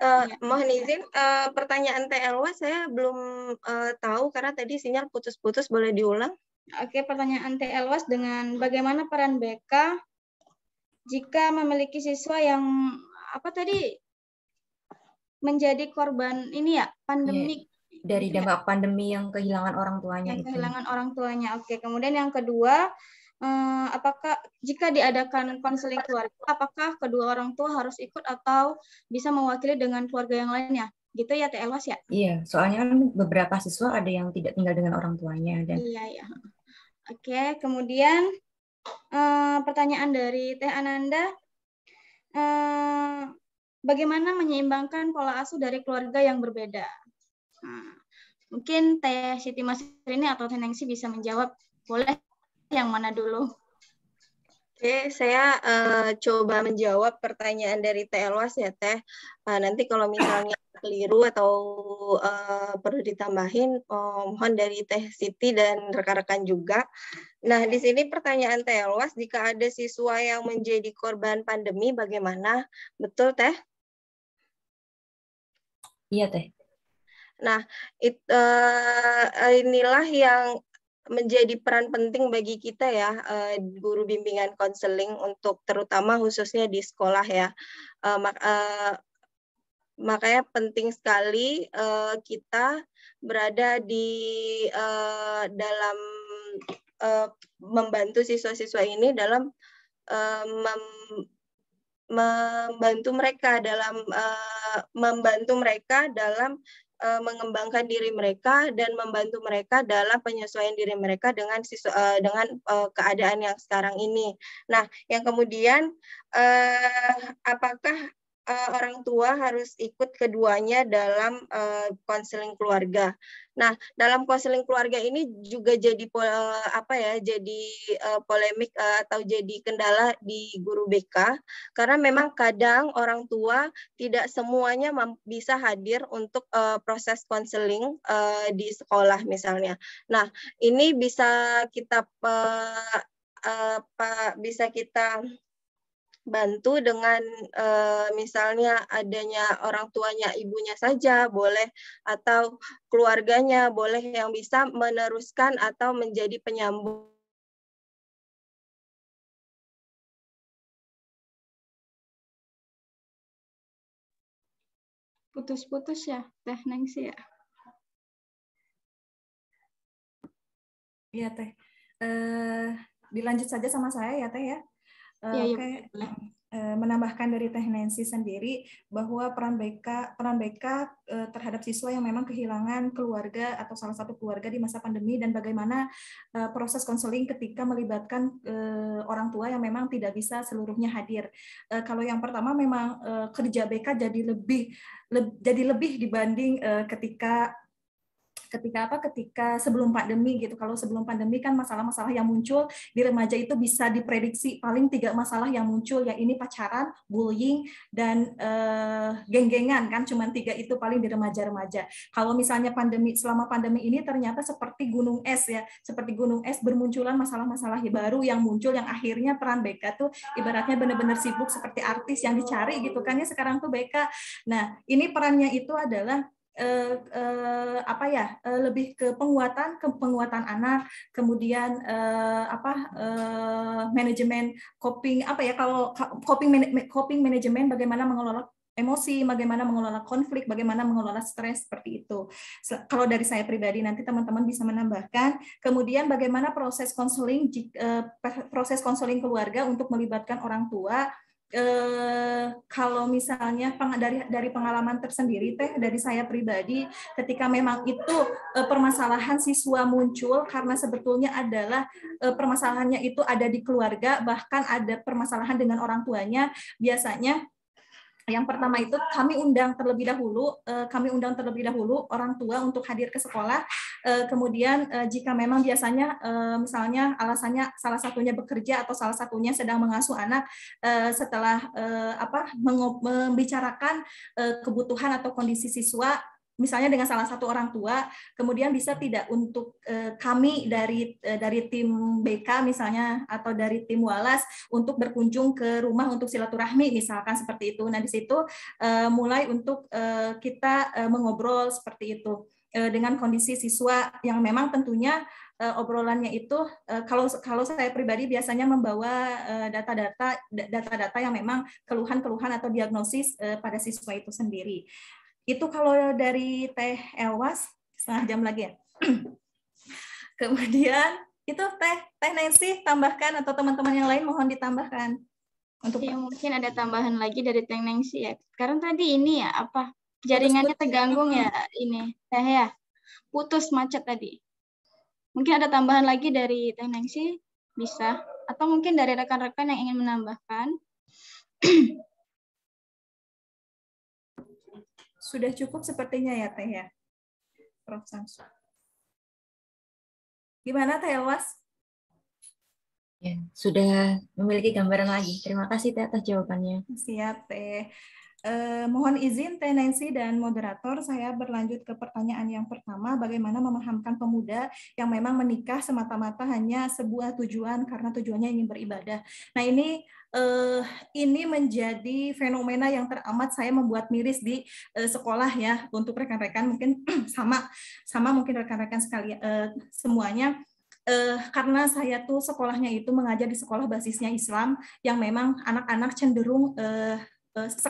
Uh, iya. mohon izin, uh, pertanyaan TLW saya belum uh, tahu karena tadi sinyal putus-putus, boleh diulang? Oke, pertanyaan TLW dengan bagaimana peran BK jika memiliki siswa yang apa tadi menjadi korban ini ya pandemik ya, dari iya. dampak ya. pandemi yang kehilangan orang tuanya yang itu. Ya. kehilangan orang tuanya oke kemudian yang kedua eh, apakah jika diadakan konseling keluarga apakah kedua orang tua harus ikut atau bisa mewakili dengan keluarga yang lainnya gitu ya Teh ya iya soalnya kan beberapa siswa ada yang tidak tinggal dengan orang tuanya dan iya iya oke kemudian Eh, pertanyaan dari Teh Ananda. Uh, bagaimana menyeimbangkan pola asuh dari keluarga yang berbeda? Nah, mungkin Teh Siti Mas ini atau Teh Nengsi bisa menjawab. Boleh yang mana dulu? Oke, saya uh, coba menjawab pertanyaan dari Telwas ya Teh. Uh, nanti kalau misalnya keliru atau uh, perlu ditambahin, uh, mohon dari Teh Siti dan rekan-rekan juga. Nah, di sini pertanyaan Telwas, jika ada siswa yang menjadi korban pandemi, bagaimana? Betul Teh? Iya Teh. Nah, it, uh, inilah yang menjadi peran penting bagi kita ya eh, guru bimbingan konseling untuk terutama khususnya di sekolah ya eh, eh, makanya penting sekali kita berada di dalam membantu siswa-siswa ini dalam membantu mereka dalam membantu mereka dalam uh, mengembangkan diri mereka dan membantu mereka dalam penyesuaian diri mereka dengan siswa, uh, eh, dengan uh, keadaan yang sekarang ini. Nah, yang kemudian uh, apakah uh, orang tua harus ikut keduanya dalam eh, konseling uh, keluarga. Nah, dalam konseling keluarga ini juga jadi uh, apa ya? Jadi uh, polemik uh, atau jadi kendala di guru BK karena memang kadang orang tua tidak semuanya bisa hadir untuk uh, proses konseling uh, di sekolah misalnya. Nah, ini bisa kita uh, uh, bisa kita bantu dengan e, misalnya adanya orang tuanya ibunya saja boleh atau keluarganya boleh yang bisa meneruskan atau menjadi penyambung putus-putus ya teh sih ya Iya teh eh, dilanjut saja sama saya ya teh ya Uh, ya, ya. menambahkan dari Teh Nancy sendiri bahwa peran BK peran BK eh, terhadap siswa yang memang kehilangan keluarga atau salah satu keluarga di masa pandemi dan bagaimana eh, proses konseling ketika melibatkan orang tua yang memang tidak bisa seluruhnya hadir. kalau yang pertama memang kerja BK jadi lebih jadi lebih dibanding ketika ketika apa ketika sebelum pandemi gitu kalau sebelum pandemi kan masalah-masalah yang muncul di remaja itu bisa diprediksi paling tiga masalah yang muncul ya ini pacaran bullying dan uh, geng-gengan kan cuman tiga itu paling di remaja-remaja kalau misalnya pandemi selama pandemi ini ternyata seperti gunung es ya seperti gunung es bermunculan masalah-masalah baru yang muncul yang akhirnya peran BK tuh ibaratnya benar-benar sibuk seperti artis yang dicari gitu kan ya sekarang tuh BK nah ini perannya itu adalah eh, eh, apa ya eh, lebih ke penguatan ke penguatan anak kemudian eh, apa eh, manajemen coping apa ya kalau coping coping manajemen bagaimana mengelola emosi, bagaimana mengelola konflik, bagaimana mengelola stres seperti itu. Kalau dari saya pribadi nanti teman-teman bisa menambahkan. Kemudian bagaimana proses konseling eh, proses konseling keluarga untuk melibatkan orang tua eh, kalau misalnya dari dari pengalaman tersendiri teh dari saya pribadi ketika memang itu eh, permasalahan siswa muncul karena sebetulnya adalah eh, permasalahannya itu ada di keluarga bahkan ada permasalahan dengan orang tuanya biasanya yang pertama itu kami undang terlebih dahulu eh, kami undang terlebih dahulu orang tua untuk hadir ke sekolah eh, kemudian eh, jika memang biasanya misalnya alasannya salah satunya bekerja atau salah satunya sedang mengasuh anak setelah apa membicarakan kebutuhan atau kondisi siswa misalnya dengan salah satu orang tua, kemudian bisa tidak untuk eh, kami dari eh, dari tim BK misalnya atau dari tim Walas untuk berkunjung ke rumah untuk silaturahmi misalkan seperti itu. Nah di situ eh, mulai untuk kita mengobrol seperti itu dengan kondisi siswa yang memang tentunya obrolannya itu kalau kalau saya pribadi biasanya membawa data-data data-data yang memang keluhan-keluhan atau diagnosis pada siswa itu sendiri. Itu kalau dari teh Elwas setengah jam lagi ya. Kemudian itu teh teh Nancy tambahkan atau teman-teman yang lain mohon ditambahkan. Untuk ya, mungkin ada tambahan lagi dari teh Nancy ya. Karena tadi ini ya apa jaringannya ya, terganggu ya ini teh ya putus macet tadi. Mungkin ada tambahan lagi dari teh Nancy bisa atau mungkin dari rekan-rekan yang ingin menambahkan. Sudah cukup sepertinya ya Teh ya. Prof Samsu. Gimana Teh elwas Ya, sudah memiliki gambaran lagi. Terima kasih Teh atas jawabannya. Siap Teh. Eh, mohon izin Teh Nancy dan moderator, saya berlanjut ke pertanyaan yang pertama, bagaimana memahamkan pemuda yang memang menikah semata-mata hanya sebuah tujuan karena tujuannya ingin beribadah. Nah ini Uh, ini menjadi fenomena yang teramat saya membuat miris di uh, sekolah ya untuk rekan-rekan mungkin sama sama mungkin rekan-rekan sekali uh, semuanya uh, karena saya tuh sekolahnya itu mengajar di sekolah basisnya Islam yang memang anak-anak cenderung uh,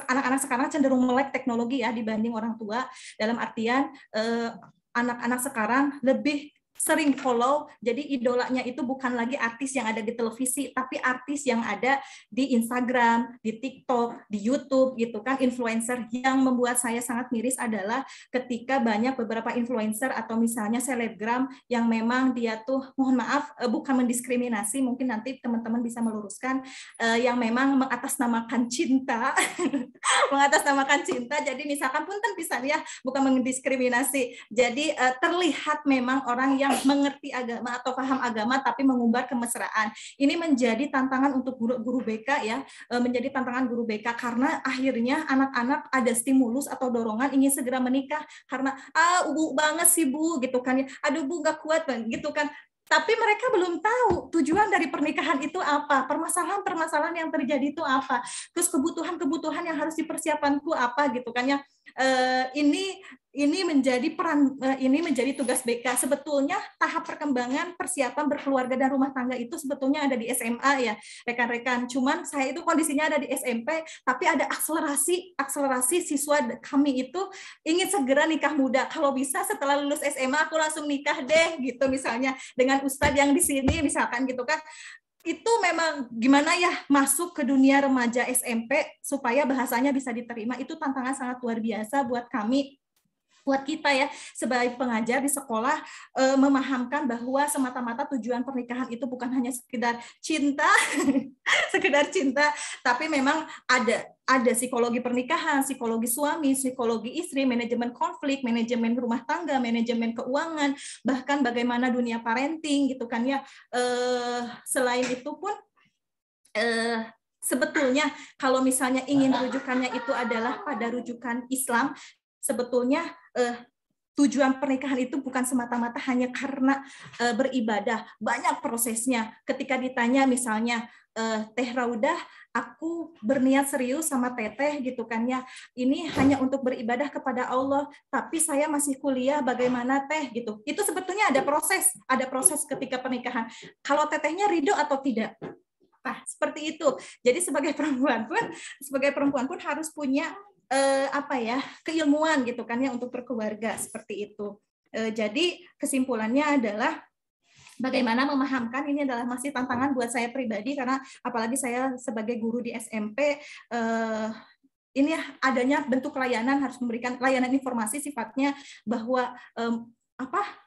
anak-anak sekarang cenderung melek teknologi ya dibanding orang tua dalam artian anak-anak sekarang lebih sering follow. Jadi idolanya itu bukan lagi artis yang ada di televisi, tapi artis yang ada di Instagram, di TikTok, di YouTube gitu kan influencer. Yang membuat saya sangat miris adalah ketika banyak beberapa influencer atau misalnya selebgram yang memang dia tuh mohon maaf eh, bukan mendiskriminasi, mungkin nanti teman-teman bisa meluruskan eh, yang memang mengatasnamakan cinta. mengatasnamakan cinta. Jadi misalkan pun kan bisa ya, bukan mendiskriminasi. Jadi eh, terlihat memang orang yang yang mengerti agama atau paham agama tapi mengumbar kemesraan. Ini menjadi tantangan untuk guru, guru BK ya, e, menjadi tantangan guru BK karena akhirnya anak-anak ada stimulus atau dorongan ingin segera menikah karena ah bu banget sih bu gitu kan ya, aduh bu gak kuat banget gitu kan tapi mereka belum tahu tujuan dari pernikahan itu apa, permasalahan-permasalahan yang terjadi itu apa, terus kebutuhan-kebutuhan yang harus dipersiapkan itu apa gitu kan ya. Eh, ini ini menjadi peran eh, ini menjadi tugas BK. Sebetulnya tahap perkembangan persiapan berkeluarga dan rumah tangga itu sebetulnya ada di SMA ya, rekan-rekan. Cuman saya itu kondisinya ada di SMP, tapi ada akselerasi akselerasi siswa kami itu ingin segera nikah muda. Kalau bisa setelah lulus SMA aku langsung nikah deh gitu misalnya dengan ustadz yang di sini misalkan gitu kan itu memang gimana ya masuk ke dunia remaja SMP supaya bahasanya bisa diterima itu tantangan sangat luar biasa buat kami buat kita ya sebagai pengajar di sekolah eh, memahamkan bahwa semata-mata tujuan pernikahan itu bukan hanya sekedar cinta sekedar cinta tapi memang ada ada psikologi pernikahan, psikologi suami, psikologi istri, manajemen konflik, manajemen rumah tangga, manajemen keuangan, bahkan bagaimana dunia parenting gitu kan ya. Eh, selain itu pun eh, sebetulnya kalau misalnya ingin rujukannya itu adalah pada rujukan Islam sebetulnya eh, tujuan pernikahan itu bukan semata-mata hanya karena eh, beribadah. Banyak prosesnya. Ketika ditanya misalnya, eh, Teh Raudah, aku berniat serius sama Teteh gitu kan ya. Ini hanya untuk beribadah kepada Allah, tapi saya masih kuliah bagaimana Teh gitu. Itu sebetulnya ada proses, ada proses ketika pernikahan. Kalau Tetehnya ridho atau tidak? Nah, seperti itu. Jadi sebagai perempuan pun, sebagai perempuan pun harus punya eh, apa ya keilmuan gitu kan ya untuk berkeluarga seperti itu. Eh, jadi kesimpulannya adalah bagaimana memahamkan ini adalah masih tantangan buat saya pribadi karena apalagi saya sebagai guru di SMP eh, ini adanya bentuk layanan harus memberikan layanan informasi sifatnya bahwa um, apa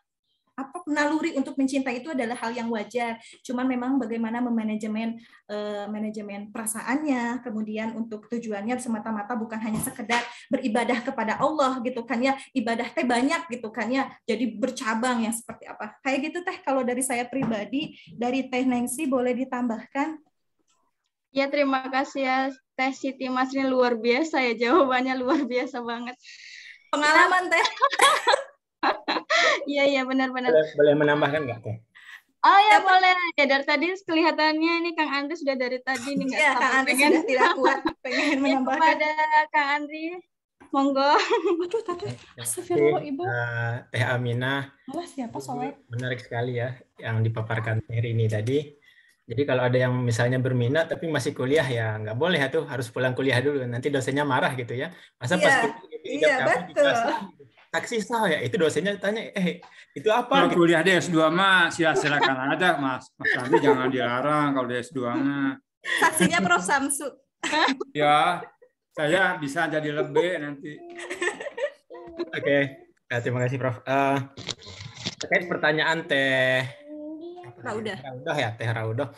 apa naluri untuk mencintai itu adalah hal yang wajar. Cuman memang bagaimana memanajemen uh, manajemen perasaannya, kemudian untuk tujuannya semata-mata bukan hanya sekedar beribadah kepada Allah gitu kan ya. Ibadah teh banyak gitu kan ya. Jadi bercabang ya seperti apa. Kayak gitu teh kalau dari saya pribadi, dari Teh Nancy boleh ditambahkan? Ya terima kasih ya Teh Siti ini luar biasa ya jawabannya luar biasa banget. Pengalaman Teh. Iya iya benar-benar. Boleh, boleh menambahkan nggak teh? Oh ya, boleh. Ya dari tadi kelihatannya ini Kang Andri sudah dari tadi nih nggak ya, Kang Andri pengen. sudah tidak kuat pengen menambahkan. Ya, Kang Andri, monggo. Aduh tadi astagfirullah ibu. Uh, eh, teh Aminah. Malah siapa soalnya? Menarik sekali ya yang dipaparkan hari ini tadi. Jadi kalau ada yang misalnya berminat tapi masih kuliah ya nggak boleh ya tuh harus pulang kuliah dulu nanti dosennya marah gitu ya masa yeah. pas kuliah iya, betul taksi sah ya itu dosennya tanya eh itu apa kalau gitu. kuliah di S2 mah silakan aja mas mas Andi jangan dilarang kalau di S2 mah saksinya Prof Samsu ya saya bisa jadi lebih nanti oke okay. ya, terima kasih Prof uh, terkait pertanyaan teh Raudah Raudah ya teh Raudah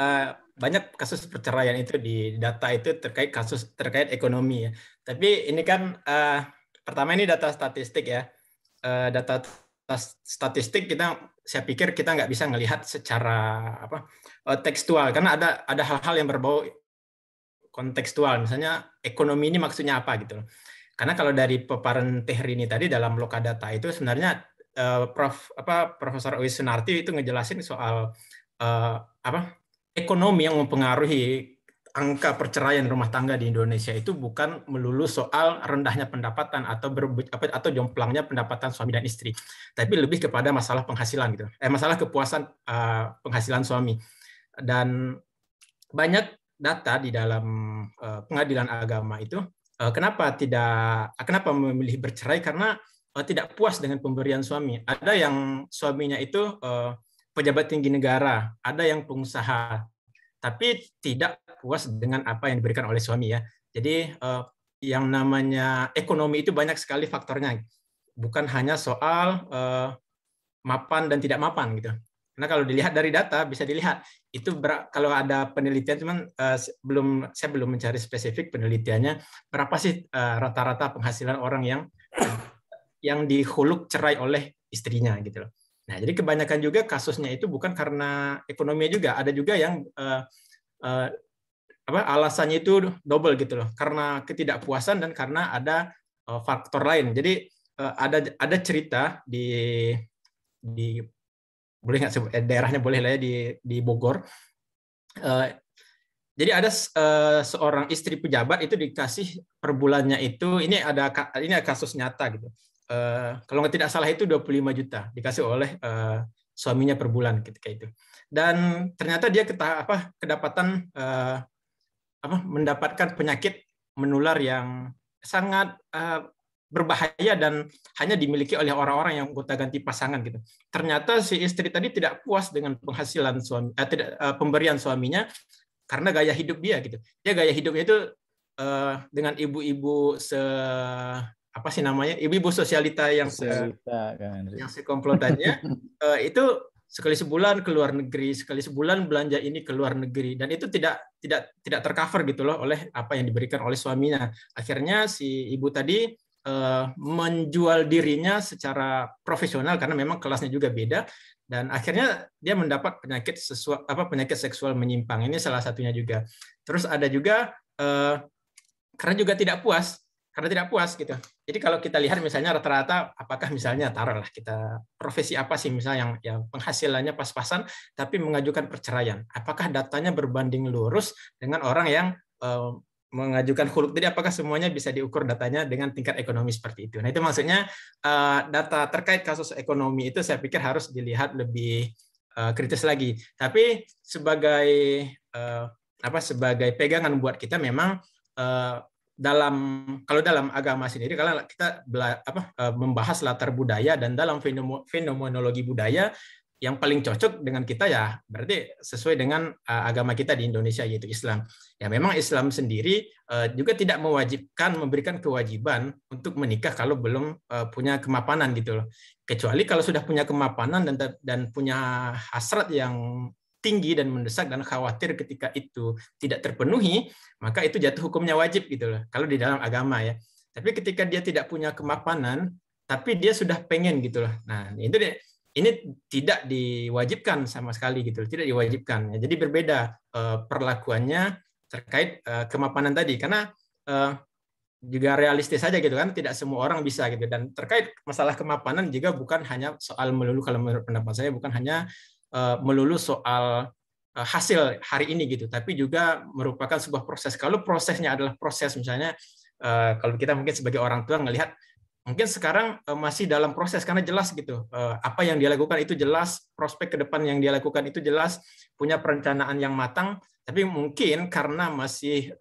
uh, banyak kasus perceraian itu di data itu terkait kasus terkait ekonomi ya tapi ini kan uh, Pertama ini data statistik ya. Eh, data statistik kita saya pikir kita nggak bisa melihat secara apa eh, tekstual karena ada ada hal-hal yang berbau kontekstual misalnya ekonomi ini maksudnya apa gitu Karena kalau dari paparan tehri ini tadi dalam data itu sebenarnya eh, Prof apa Profesor Uis itu ngejelasin soal apa ekonomi yang mempengaruhi angka perceraian rumah tangga di Indonesia itu bukan melulu soal rendahnya pendapatan atau ber, apa, atau jomplangnya pendapatan suami dan istri, tapi lebih kepada masalah penghasilan gitu, eh masalah kepuasan uh, penghasilan suami dan banyak data di dalam uh, pengadilan agama itu uh, kenapa tidak kenapa memilih bercerai karena uh, tidak puas dengan pemberian suami. Ada yang suaminya itu uh, pejabat tinggi negara, ada yang pengusaha, tapi tidak puas dengan apa yang diberikan oleh suami ya. Jadi uh, yang namanya ekonomi itu banyak sekali faktornya, bukan hanya soal uh, mapan dan tidak mapan gitu. Karena kalau dilihat dari data bisa dilihat itu kalau ada penelitian cuman uh, belum saya belum mencari spesifik penelitiannya berapa sih uh, rata-rata penghasilan orang yang yang dihuluk cerai oleh istrinya gitu loh. Nah, jadi kebanyakan juga kasusnya itu bukan karena ekonomi juga, ada juga yang uh, uh, apa alasannya itu double gitu loh karena ketidakpuasan dan karena ada uh, faktor lain jadi uh, ada ada cerita di di boleh nggak sebut eh, daerahnya boleh lah ya di di Bogor uh, jadi ada uh, seorang istri pejabat itu dikasih per bulannya itu ini ada ini ada kasus nyata gitu uh, kalau nggak tidak salah itu 25 juta dikasih oleh uh, suaminya per bulan ketika itu dan ternyata dia ketah apa kedapatan uh, apa mendapatkan penyakit menular yang sangat uh, berbahaya dan hanya dimiliki oleh orang-orang yang gonta-ganti pasangan gitu. Ternyata si istri tadi tidak puas dengan penghasilan suami eh, tidak uh, pemberian suaminya karena gaya hidup dia gitu. Dia gaya hidupnya itu uh, dengan ibu-ibu se apa sih namanya? ibu-ibu sosialita yang se, kan. yang sekomplotannya uh, itu sekali sebulan ke luar negeri, sekali sebulan belanja ini ke luar negeri dan itu tidak tidak tidak tercover gitu loh oleh apa yang diberikan oleh suaminya. Akhirnya si ibu tadi uh, menjual dirinya secara profesional karena memang kelasnya juga beda dan akhirnya dia mendapat penyakit sesua, apa penyakit seksual menyimpang. Ini salah satunya juga. Terus ada juga uh, karena juga tidak puas karena tidak puas gitu. Jadi kalau kita lihat misalnya rata-rata apakah misalnya taruhlah kita profesi apa sih misalnya yang, yang penghasilannya pas-pasan tapi mengajukan perceraian. Apakah datanya berbanding lurus dengan orang yang eh, mengajukan huruf tadi apakah semuanya bisa diukur datanya dengan tingkat ekonomi seperti itu. Nah, itu maksudnya eh, data terkait kasus ekonomi itu saya pikir harus dilihat lebih eh, kritis lagi. Tapi sebagai eh, apa sebagai pegangan buat kita memang eh, dalam kalau dalam agama sendiri kalau kita bela, apa, eh, membahas latar budaya dan dalam fenomenologi budaya yang paling cocok dengan kita ya berarti sesuai dengan eh, agama kita di Indonesia yaitu Islam. Ya memang Islam sendiri eh, juga tidak mewajibkan memberikan kewajiban untuk menikah kalau belum punya kemapanan gitu loh. Kecuali kalau sudah punya kemapanan dan dan punya hasrat yang tinggi dan mendesak dan khawatir ketika itu tidak terpenuhi, maka itu jatuh hukumnya wajib gitu loh. Kalau di dalam agama ya. Tapi ketika dia tidak punya kemapanan, tapi dia sudah pengen gitu loh. Nah, itu deh ini tidak diwajibkan sama sekali gitu, tidak diwajibkan. Ya, jadi berbeda eh, perlakuannya terkait eh, kemapanan tadi karena eh, juga realistis saja gitu kan, tidak semua orang bisa gitu dan terkait masalah kemapanan juga bukan hanya soal melulu kalau menurut pendapat saya bukan hanya Eh, melulu soal eh, hasil hari ini gitu, tapi juga merupakan sebuah proses. Kalau prosesnya adalah proses misalnya eh, kalau kita mungkin sebagai orang tua ngelihat mungkin sekarang masih dalam proses karena jelas gitu apa yang dia lakukan itu jelas prospek ke depan yang dia lakukan itu jelas punya perencanaan yang matang tapi mungkin karena masih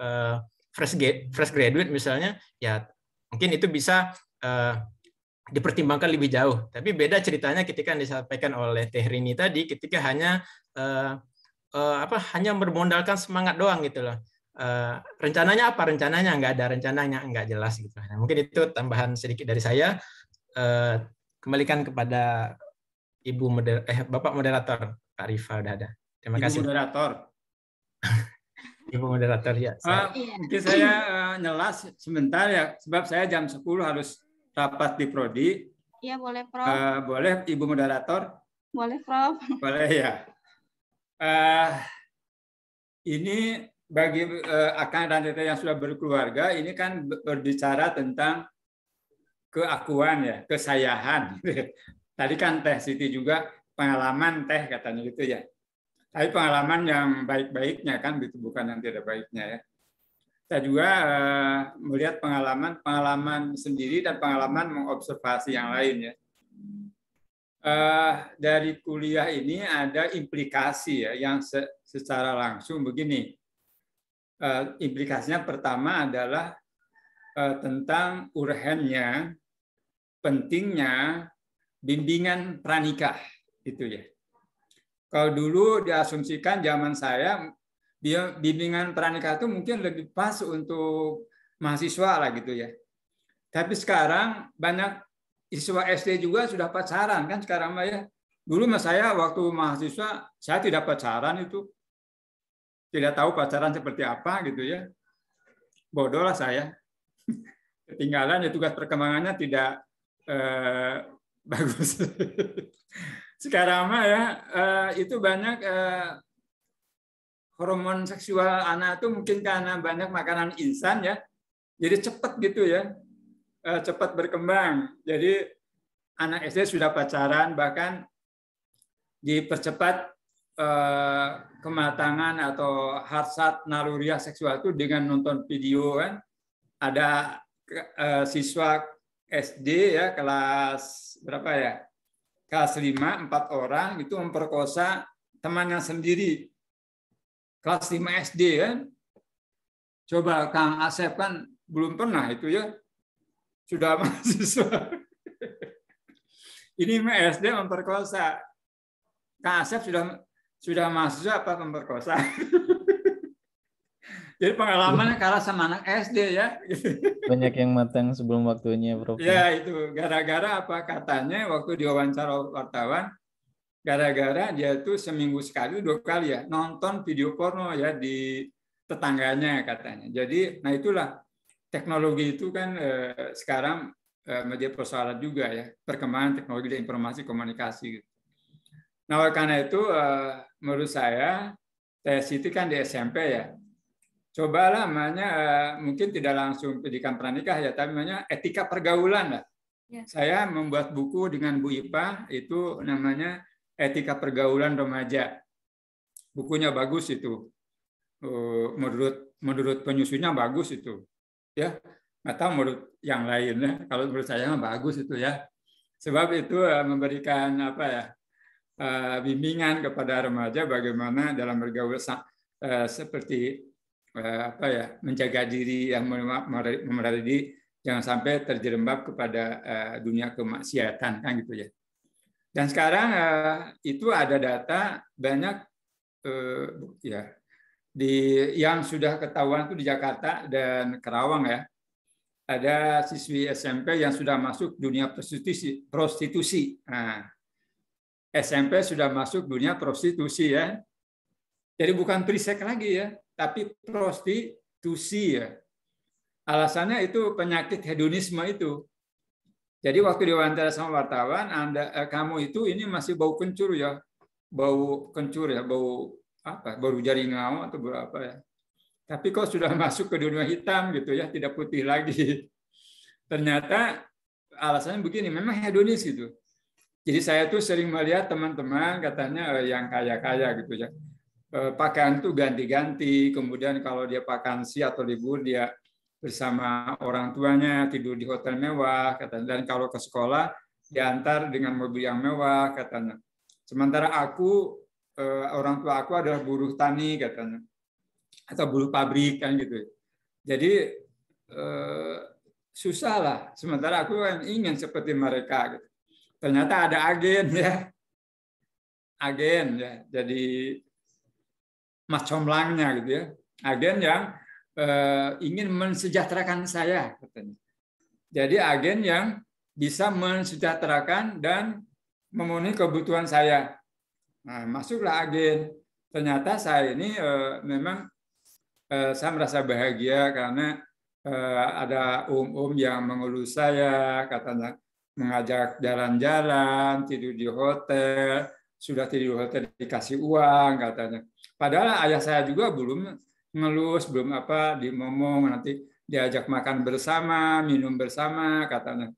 fresh fresh graduate misalnya ya mungkin itu bisa dipertimbangkan lebih jauh. Tapi beda ceritanya ketika disampaikan oleh Tehrini tadi, ketika hanya uh, uh, apa hanya bermodalkan semangat doang gitu loh. Uh, rencananya apa? Rencananya nggak ada rencananya, nggak jelas gitu. Nah, mungkin itu tambahan sedikit dari saya. Uh, kembalikan kepada Ibu moder eh Bapak moderator Pak Rifa udah ada. Terima Ibu kasih. moderator. Ibu moderator ya. Saya. Uh, mungkin saya uh, nyelas sebentar ya, sebab saya jam 10 harus rapat di prodi. Iya, boleh, Prof. Uh, boleh Ibu moderator? Boleh, Prof. Boleh ya. Uh, ini bagi uh, akan dan teteh yang sudah berkeluarga ini kan berbicara tentang keakuan ya, kesayahan. Tadi kan Teh Siti juga pengalaman teh katanya gitu ya. Tapi pengalaman yang baik-baiknya kan bukan yang tidak baiknya ya saya juga eh, melihat pengalaman-pengalaman sendiri dan pengalaman mengobservasi yang lain ya. Eh, dari kuliah ini ada implikasi ya yang secara langsung begini. Eh, implikasinya pertama adalah tentang urhennya, pentingnya bimbingan pranikah itu ya. Kalau dulu diasumsikan zaman saya bimbingan pranika itu mungkin lebih pas untuk mahasiswa lah gitu ya. Tapi sekarang banyak siswa SD juga sudah pacaran kan sekarang Mbak ya. Dulu mas saya waktu mahasiswa saya tidak pacaran itu. Tidak tahu pacaran seperti apa gitu ya. Bodoh lah saya. Ketinggalan ya tugas perkembangannya tidak eh, bagus. sekarang mah ya eh, itu banyak eh, hormon seksual anak itu mungkin karena banyak makanan insan ya jadi cepat gitu ya eh, cepat berkembang jadi anak SD sudah pacaran bahkan dipercepat eh, kematangan atau harsat naluriah seksual itu dengan nonton video kan ada eh, siswa SD ya kelas berapa ya kelas 5 empat orang itu memperkosa temannya sendiri kelas 5 SD ya, Coba Kang Asep kan belum pernah itu ya. Sudah mahasiswa. Ini SD memperkosa. Kang Asep sudah sudah mahasiswa apa memperkosa? Jadi pengalamannya kalah sama anak SD ya. Banyak yang matang sebelum waktunya, Prof. Ya, itu gara-gara apa katanya waktu diwawancara wartawan gara-gara dia tuh seminggu sekali dua kali ya nonton video porno ya di tetangganya katanya. Jadi nah itulah teknologi itu kan eh, sekarang eh, media persoalan juga ya perkembangan teknologi dan informasi komunikasi. Gitu. Nah karena itu eh, menurut saya saya itu kan di SMP ya. Cobalah namanya eh, mungkin tidak langsung pendidikan pernikah ya, tapi namanya etika pergaulan lah. Ya. Saya membuat buku dengan Bu Ipa itu namanya etika pergaulan remaja. Bukunya bagus itu. Eh, menurut menurut penyusunnya bagus itu. Ya, nggak tahu menurut yang lain ya. Kalau menurut saya bagus itu ya. Sebab itu eh, memberikan apa ya eh, bimbingan kepada remaja bagaimana dalam bergaul seperti apa ya menjaga diri yang memerhati jangan sampai terjerembab kepada dunia kemaksiatan kan gitu ya. Dan sekarang eh, itu ada data banyak eh, ya di yang sudah ketahuan itu di Jakarta dan Kerawang ya. Ada siswi SMP yang sudah masuk dunia prostitusi. prostitusi. Nah, SMP sudah masuk dunia prostitusi ya. Jadi bukan prisek lagi ya, tapi prostitusi ya. Alasannya itu penyakit hedonisme itu. Jadi waktu diwawancara sama wartawan, anda eh, kamu itu ini masih bau kencur ya, bau kencur ya, bau apa? bau jaring atau atau berapa ya? Tapi kok sudah masuk ke dunia hitam gitu ya, tidak putih lagi. Ternyata alasannya begini, memang hedonis gitu. Jadi saya tuh sering melihat teman-teman katanya eh, yang kaya-kaya gitu ya. Eh, pakaian tuh ganti-ganti, kemudian kalau dia si atau libur dia bersama orang tuanya, tidur di hotel mewah, katanya. Dan kalau ke sekolah diantar dengan mobil yang mewah, katanya. Sementara aku eh, orang tua aku adalah buruh tani, katanya, atau buruh pabrik kan gitu. Jadi eh, susah lah. Sementara aku kan ingin seperti mereka. Gitu. Ternyata ada agen ya, agen ya. Jadi macam langnya gitu ya, agen yang Eh, ingin mensejahterakan saya katanya. Jadi agen yang bisa mensejahterakan dan memenuhi kebutuhan saya. Nah, masuklah agen. Ternyata saya ini eh, memang eh, saya merasa bahagia karena ada um-um yang mengeluh saya, katanya mengajak jalan-jalan, tidur di hotel, sudah tidur di hotel dikasih uang katanya. Padahal ayah saya juga belum ngelus belum apa diomong nanti diajak makan bersama minum bersama katanya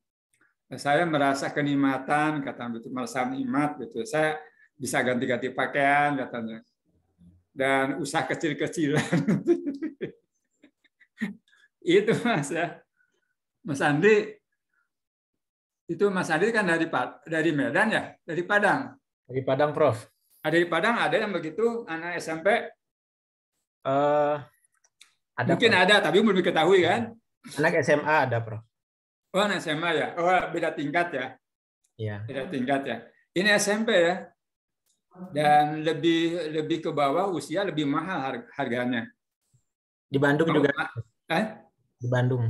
saya merasa kenikmatan kata betul merasa nikmat gitu saya bisa ganti-ganti pakaian katanya dan usaha kecil-kecilan itu mas ya mas andi itu mas andi kan dari dari Medan ya dari Padang dari Padang Prof dari Padang ada yang begitu anak SMP Uh, ada Mungkin pro. ada, tapi belum diketahui kan? Anak SMA ada, Prof. Oh, anak SMA ya? Oh, beda tingkat ya? Iya. Beda tingkat ya. Ini SMP ya? Dan lebih lebih ke bawah usia lebih mahal harganya. Di Bandung oh, juga? Eh? Di Bandung.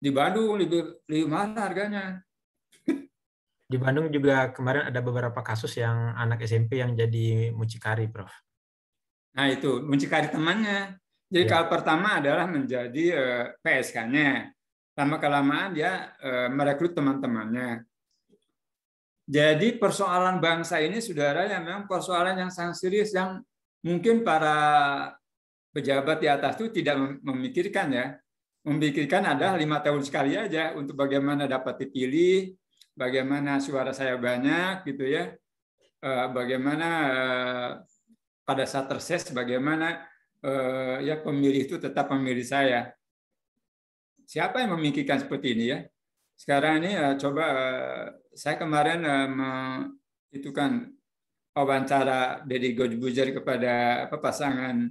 Di Bandung lebih lebih mahal harganya. Di Bandung juga kemarin ada beberapa kasus yang anak SMP yang jadi mucikari, Prof. Nah itu mencari temannya. Jadi ya. kalau pertama adalah menjadi uh, eh, PSK-nya, lama kelamaan dia uh, merekrut teman-temannya. Jadi persoalan bangsa ini, saudara, yang memang persoalan yang sangat serius yang mungkin para pejabat di atas itu tidak memikirkan ya. Memikirkan ada lima tahun sekali aja untuk bagaimana dapat dipilih, bagaimana suara saya banyak gitu ya, eh, bagaimana pada saat reses bagaimana eh, ya pemilih itu tetap memilih saya. Siapa yang memikirkan seperti ini ya? Sekarang ini eh, coba eh, saya kemarin eh, itu kan wawancara dari Godbuzer kepada apa, pasangan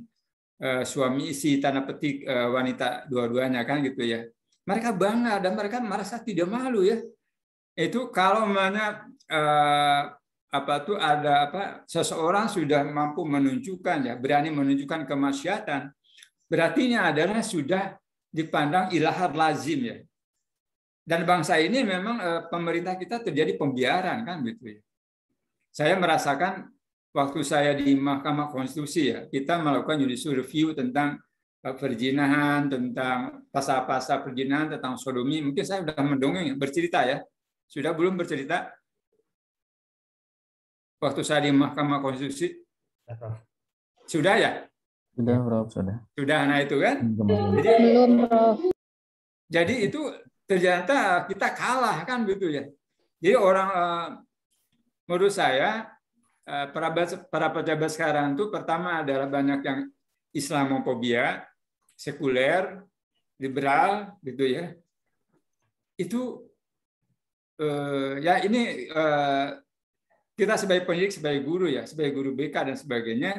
eh, suami isi tanah petik eh, wanita dua-duanya kan gitu ya. Mereka bangga dan mereka merasa tidak malu ya. Itu kalau mana eh, apa tuh ada apa seseorang sudah mampu menunjukkan ya berani menunjukkan kemaksiatan ini adalah sudah dipandang ilahar lazim ya dan bangsa ini memang eh, pemerintah kita terjadi pembiaran kan gitu ya saya merasakan waktu saya di Mahkamah Konstitusi ya kita melakukan judicial review tentang eh, perjinahan tentang pasal-pasal perjinahan tentang sodomi mungkin saya sudah mendongeng bercerita ya sudah belum bercerita waktu saya di Mahkamah Konstitusi? Sudah ya? Sudah, Prof. Sudah. Sudah, nah itu kan? jadi, Belum, Prof. Jadi itu ternyata kita kalah kan begitu ya. Jadi orang eh, menurut saya eh, para para pejabat sekarang itu pertama adalah banyak yang Islamofobia, sekuler, liberal gitu ya. Itu eh, ya ini kita sebagai pendidik, sebagai guru ya, sebagai guru BK dan sebagainya,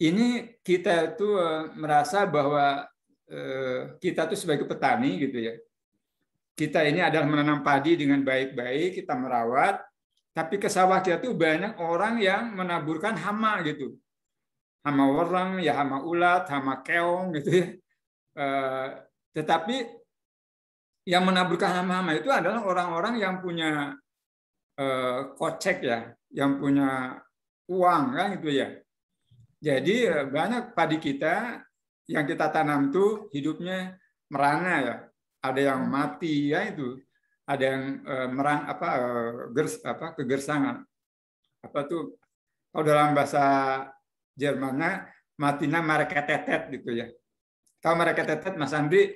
ini kita itu eh, merasa bahwa eh, kita tuh sebagai petani gitu ya. Kita ini adalah menanam padi dengan baik-baik, kita merawat, tapi ke sawah kita tuh banyak orang yang menaburkan hama gitu. Hama orang, ya hama ulat, hama keong gitu ya. Eh, tetapi yang menaburkan hama-hama itu adalah orang-orang yang punya Eh, kocek ya, yang punya uang kan itu ya. Jadi eh, banyak padi kita yang kita tanam tuh hidupnya merana ya. Ada yang hmm. mati ya itu, ada yang eh, merang apa gers apa kegersangan. Apa tuh kalau dalam bahasa Jermannya matina mereka tetet gitu ya. kalau mereka tetet Mas Andri?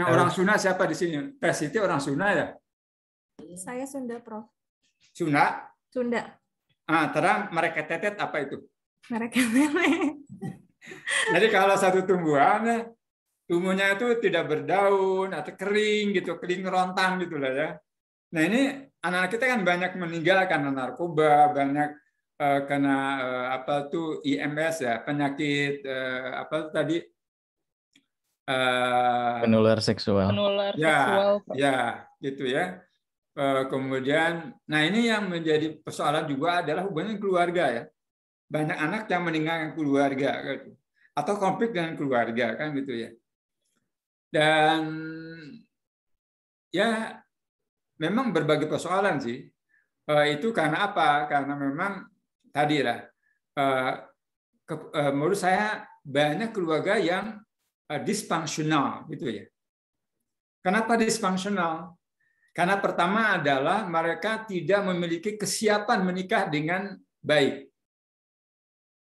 Nah, orang Sunda siapa di sini? Tes itu orang Sunda ya? Saya Sunda, Prof. Sunda? Sunda. Ah, terang mereka tetet apa itu? Mereka lele. Jadi kalau satu tumbuhan, tumbuhnya itu tidak berdaun atau kering gitu, kering rontang gitu lah ya. Nah ini anak-anak kita kan banyak meninggal karena narkoba, banyak uh, eh, karena uh, eh, apa tuh IMS ya, penyakit uh, apa tadi penular seksual. Penular ya, seksual. Ya, gitu ya. Eh, kemudian, nah ini yang menjadi persoalan juga adalah hubungan keluarga ya. Banyak anak yang meninggalkan keluarga gitu. atau konflik dengan keluarga kan gitu ya. Dan ya memang berbagai persoalan sih. Eh, itu karena apa? Karena memang tadi lah. Eh, menurut saya banyak keluarga yang disfungsional gitu ya. Kenapa disfungsional? Karena pertama adalah mereka tidak memiliki kesiapan menikah dengan baik.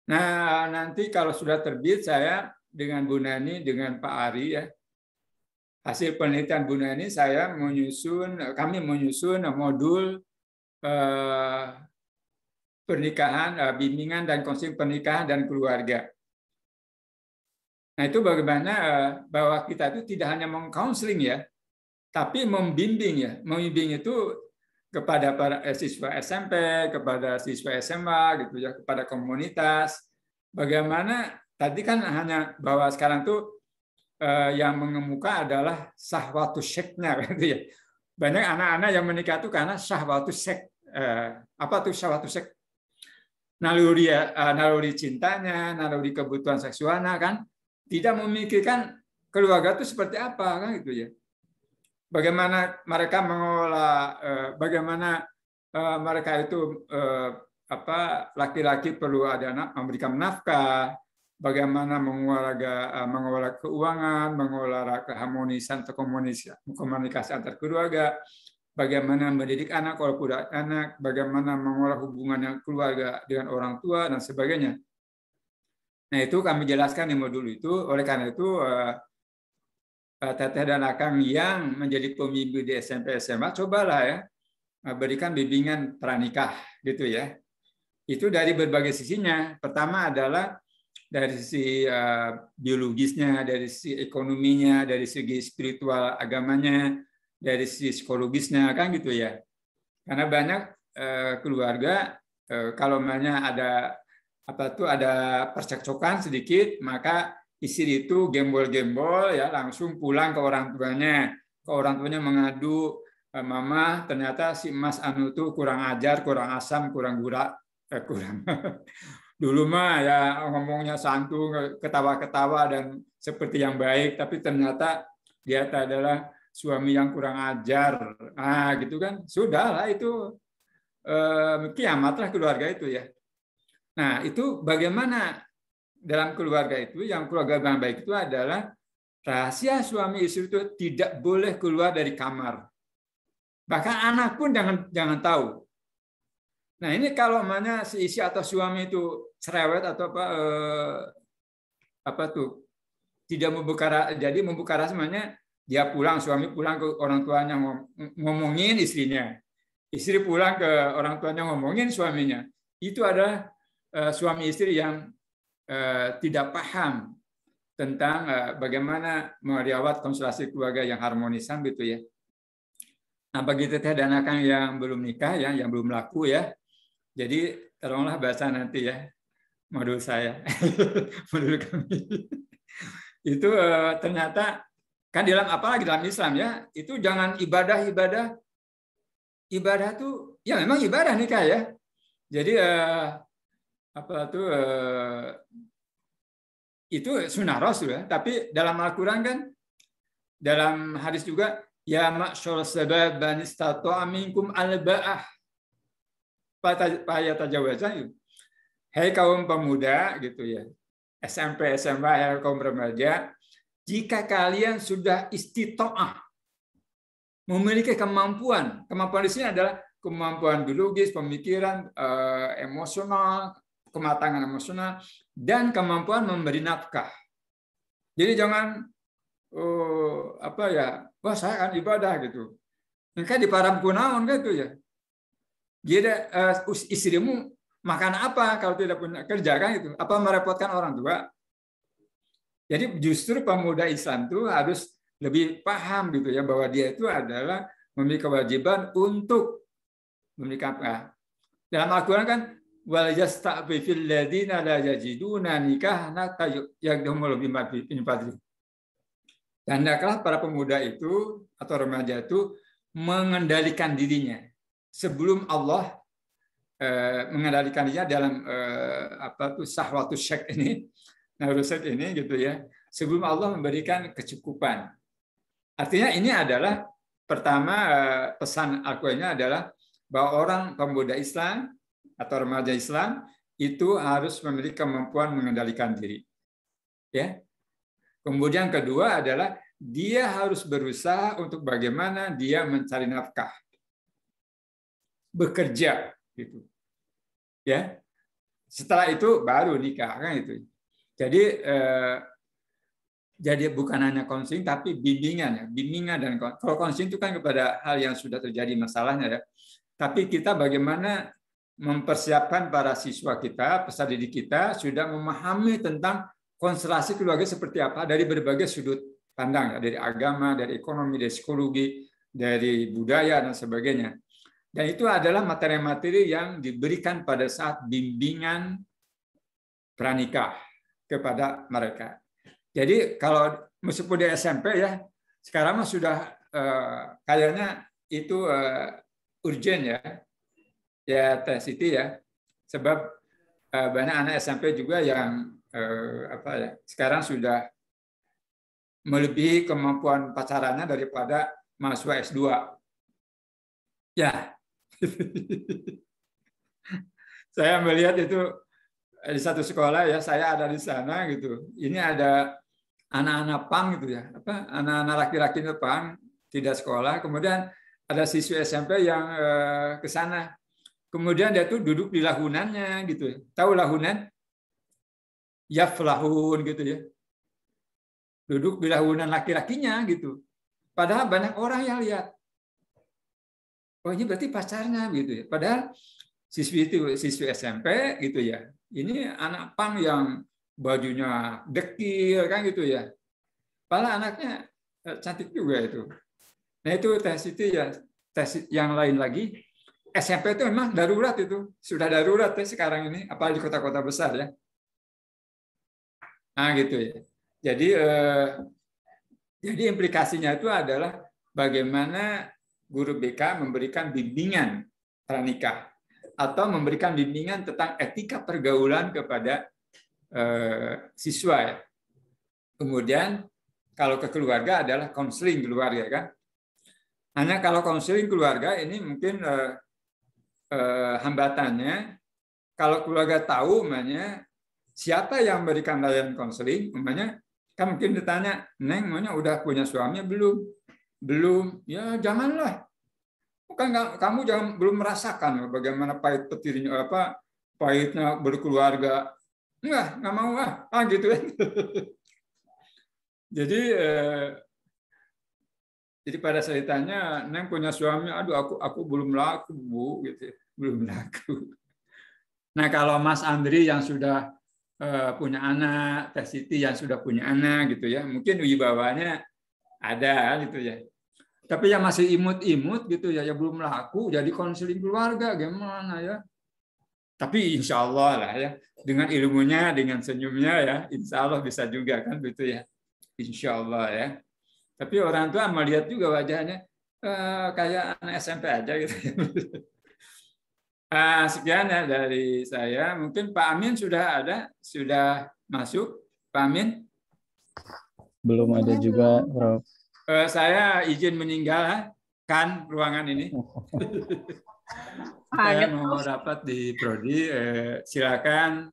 Nah, nanti kalau sudah terbit saya dengan Bu Nani, dengan Pak Ari ya. Hasil penelitian Bu Nani saya menyusun kami menyusun modul eh, pernikahan, eh, bimbingan dan konsep pernikahan dan keluarga. Nah, itu bagaimana eh, bahwa kita itu tidak hanya mengkonseling ya, tapi membimbing ya. Membimbing itu kepada para eh, siswa SMP, kepada siswa SMA gitu ya, kepada komunitas. Bagaimana tadi kan hanya bahwa sekarang tuh eh, yang mengemuka adalah sahwatus seknya gitu ya. Banyak anak-anak yang menikah itu karena sahwatus sek. Eh, apa tuh sahwatus sek? Naluri eh, naluri cintanya, naluri kebutuhan seksualnya kan tidak memikirkan keluarga itu seperti apa kan gitu ya bagaimana mereka mengelola, eh, bagaimana eh, mereka itu eh, apa laki-laki perlu ada anak memberikan nafkah, bagaimana mengelola mengelola keuangan, mengelola keharmonisan atau komunikasi, komunikasi antar keluarga, bagaimana mendidik anak kalau punya anak, bagaimana mengelola hubungan yang keluarga dengan orang tua dan sebagainya. Nah itu kami jelaskan di modul itu. Oleh karena itu Eh, teteh dan akang yang menjadi pemimpin di SMP SMA cobalah ya eh, berikan bimbingan pranikah gitu ya itu dari berbagai sisinya pertama adalah dari sisi eh, biologisnya dari sisi ekonominya dari segi spiritual agamanya dari sisi psikologisnya kan gitu ya karena banyak keluarga kalau misalnya ada apa tuh ada percekcokan sedikit maka isi itu gembol-gembol ya langsung pulang ke orang tuanya ke orang tuanya mengadu eh, mama ternyata si Mas Anu tuh kurang ajar kurang asam kurang gura eh, kurang dulu mah ya ngomongnya santun ketawa-ketawa dan seperti yang baik tapi ternyata dia adalah suami yang kurang ajar ah gitu kan sudahlah itu eh, kiamatlah keluarga itu ya nah itu bagaimana dalam keluarga itu, yang keluarga yang baik itu adalah rahasia suami istri itu tidak boleh keluar dari kamar. Bahkan anak pun jangan jangan tahu. Nah ini kalau mana si istri atau suami itu cerewet atau apa eh, apa tuh tidak membuka jadi membuka rasanya dia pulang suami pulang ke orang tuanya ngomongin istrinya istri pulang ke orang tuanya ngomongin suaminya itu adalah eh, suami istri yang Eh, tidak paham tentang eh, bagaimana merawat konstelasi keluarga yang harmonisan gitu ya. Nah bagi teteh dan akang yang belum nikah ya, yang belum laku ya, jadi tolonglah bahasa nanti ya modul saya, modul kami. itu eh, ternyata kan dalam apalagi dalam Islam ya, itu jangan ibadah-ibadah ibadah tuh ya memang ibadah nikah ya. Jadi apa tuh eh, itu sunnah Rasul ya. Tapi dalam Al-Quran kan, dalam hadis juga, Ya ma'asyur sabab banistata'a aminkum al-ba'ah. Paya tajawazah. Hei kaum pemuda, gitu ya. SMP, SMA, hei ya, kaum remaja. Jika kalian sudah istitoah, memiliki kemampuan. Kemampuan di sini adalah kemampuan biologis, pemikiran, eh, emosional, kematangan emosional, dan kemampuan memberi nafkah. Jadi jangan oh, apa ya, wah saya kan ibadah gitu. Mungkin di param kunaon gitu ya. Jadi uh, istrimu makan apa kalau tidak punya kerja kan itu? Apa merepotkan orang tua? Jadi justru pemuda Islam itu harus lebih paham gitu ya bahwa dia itu adalah memiliki kewajiban untuk memiliki apa? Nah, dalam Al-Quran kan wal la yajiduna dan hendaklah para pemuda itu atau remaja itu mengendalikan dirinya sebelum Allah eh, mengendalikan dirinya dalam eh, apa tuh sahwatu syek ini neuroset ini gitu ya sebelum Allah memberikan kecukupan artinya ini adalah pertama eh, pesan akunya adalah bahwa orang pemuda Islam atau remaja Islam itu harus memiliki kemampuan mengendalikan diri. Ya. Kemudian kedua adalah dia harus berusaha untuk bagaimana dia mencari nafkah. Bekerja gitu. Ya. Setelah itu baru nikah kan itu. Jadi eh, jadi bukan hanya konseling tapi bimbingan ya bimbingan dan kalau konseling itu kan kepada hal yang sudah terjadi masalahnya ya tapi kita bagaimana mempersiapkan para siswa kita, peserta didik kita sudah memahami tentang konstelasi keluarga seperti apa dari berbagai sudut pandang, dari agama, dari ekonomi, dari psikologi, dari budaya dan sebagainya. Dan itu adalah materi-materi yang diberikan pada saat bimbingan pranikah kepada mereka. Jadi kalau meskipun di SMP ya, sekarang sudah eh, kayaknya itu eh, urgent ya, ya tes itu ya sebab eh, banyak anak SMP juga yang uh, apa ya sekarang sudah melebihi kemampuan pacarannya daripada mahasiswa S2 ya saya melihat itu eh, di satu sekolah ya saya ada di sana gitu ini ada anak-anak pang gitu ya apa anak-anak laki-laki pang tidak sekolah kemudian ada siswa SMP yang ke sana Kemudian dia tuh duduk di lahunannya gitu. Ya. Tahu lahunan? Ya pelahun gitu ya. Duduk di lahunan laki-lakinya gitu. Padahal banyak orang yang lihat. Oh ini berarti pacarnya gitu ya. Padahal siswi itu siswi SMP gitu ya. Ini anak pang yang bajunya dekil kan gitu ya. Padahal anaknya eh, cantik juga itu. Nah itu tes itu ya tes yang lain lagi SMP itu memang darurat itu sudah darurat ya sekarang ini apalagi di kota-kota besar ya nah gitu ya jadi eh, jadi implikasinya itu adalah bagaimana guru BK memberikan bimbingan pranikah atau memberikan bimbingan tentang etika pergaulan kepada eh, siswa ya. Kemudian kalau ke keluarga adalah konseling keluarga kan. Hanya kalau konseling keluarga ini mungkin eh, Eh, hambatannya kalau keluarga tahu umumnya siapa yang memberikan layanan konseling umumnya kan mungkin ditanya neng udah punya suami belum belum ya janganlah bukan kamu jangan belum merasakan bagaimana pahit petirnya apa pahitnya berkeluarga enggak nggak mau ah, ah gitu kan jadi eh, jadi pada saya tanya neng punya suami aduh aku aku belum laku bu gitu belum laku. Nah kalau Mas Andri yang sudah eh, punya anak, Teh Siti yang sudah punya anak gitu ya, mungkin wibawanya ada gitu ya. Tapi yang masih imut-imut gitu ya, ya belum laku, jadi konseling keluarga gimana ya? Tapi insya Allah lah ya, dengan ilmunya, dengan senyumnya ya, insya Allah bisa juga kan gitu ya. Insya Allah ya. Tapi orang tua melihat juga wajahnya eh, kayak anak SMP aja gitu. Ya. Uh, sekian ya dari saya. Mungkin Pak Amin sudah ada, sudah masuk. Pak Amin? Belum ada juga, Prof. Uh, eh, saya izin meninggalkan kan ruangan ini. Oh, saya mau rapat di Prodi. Uh, silakan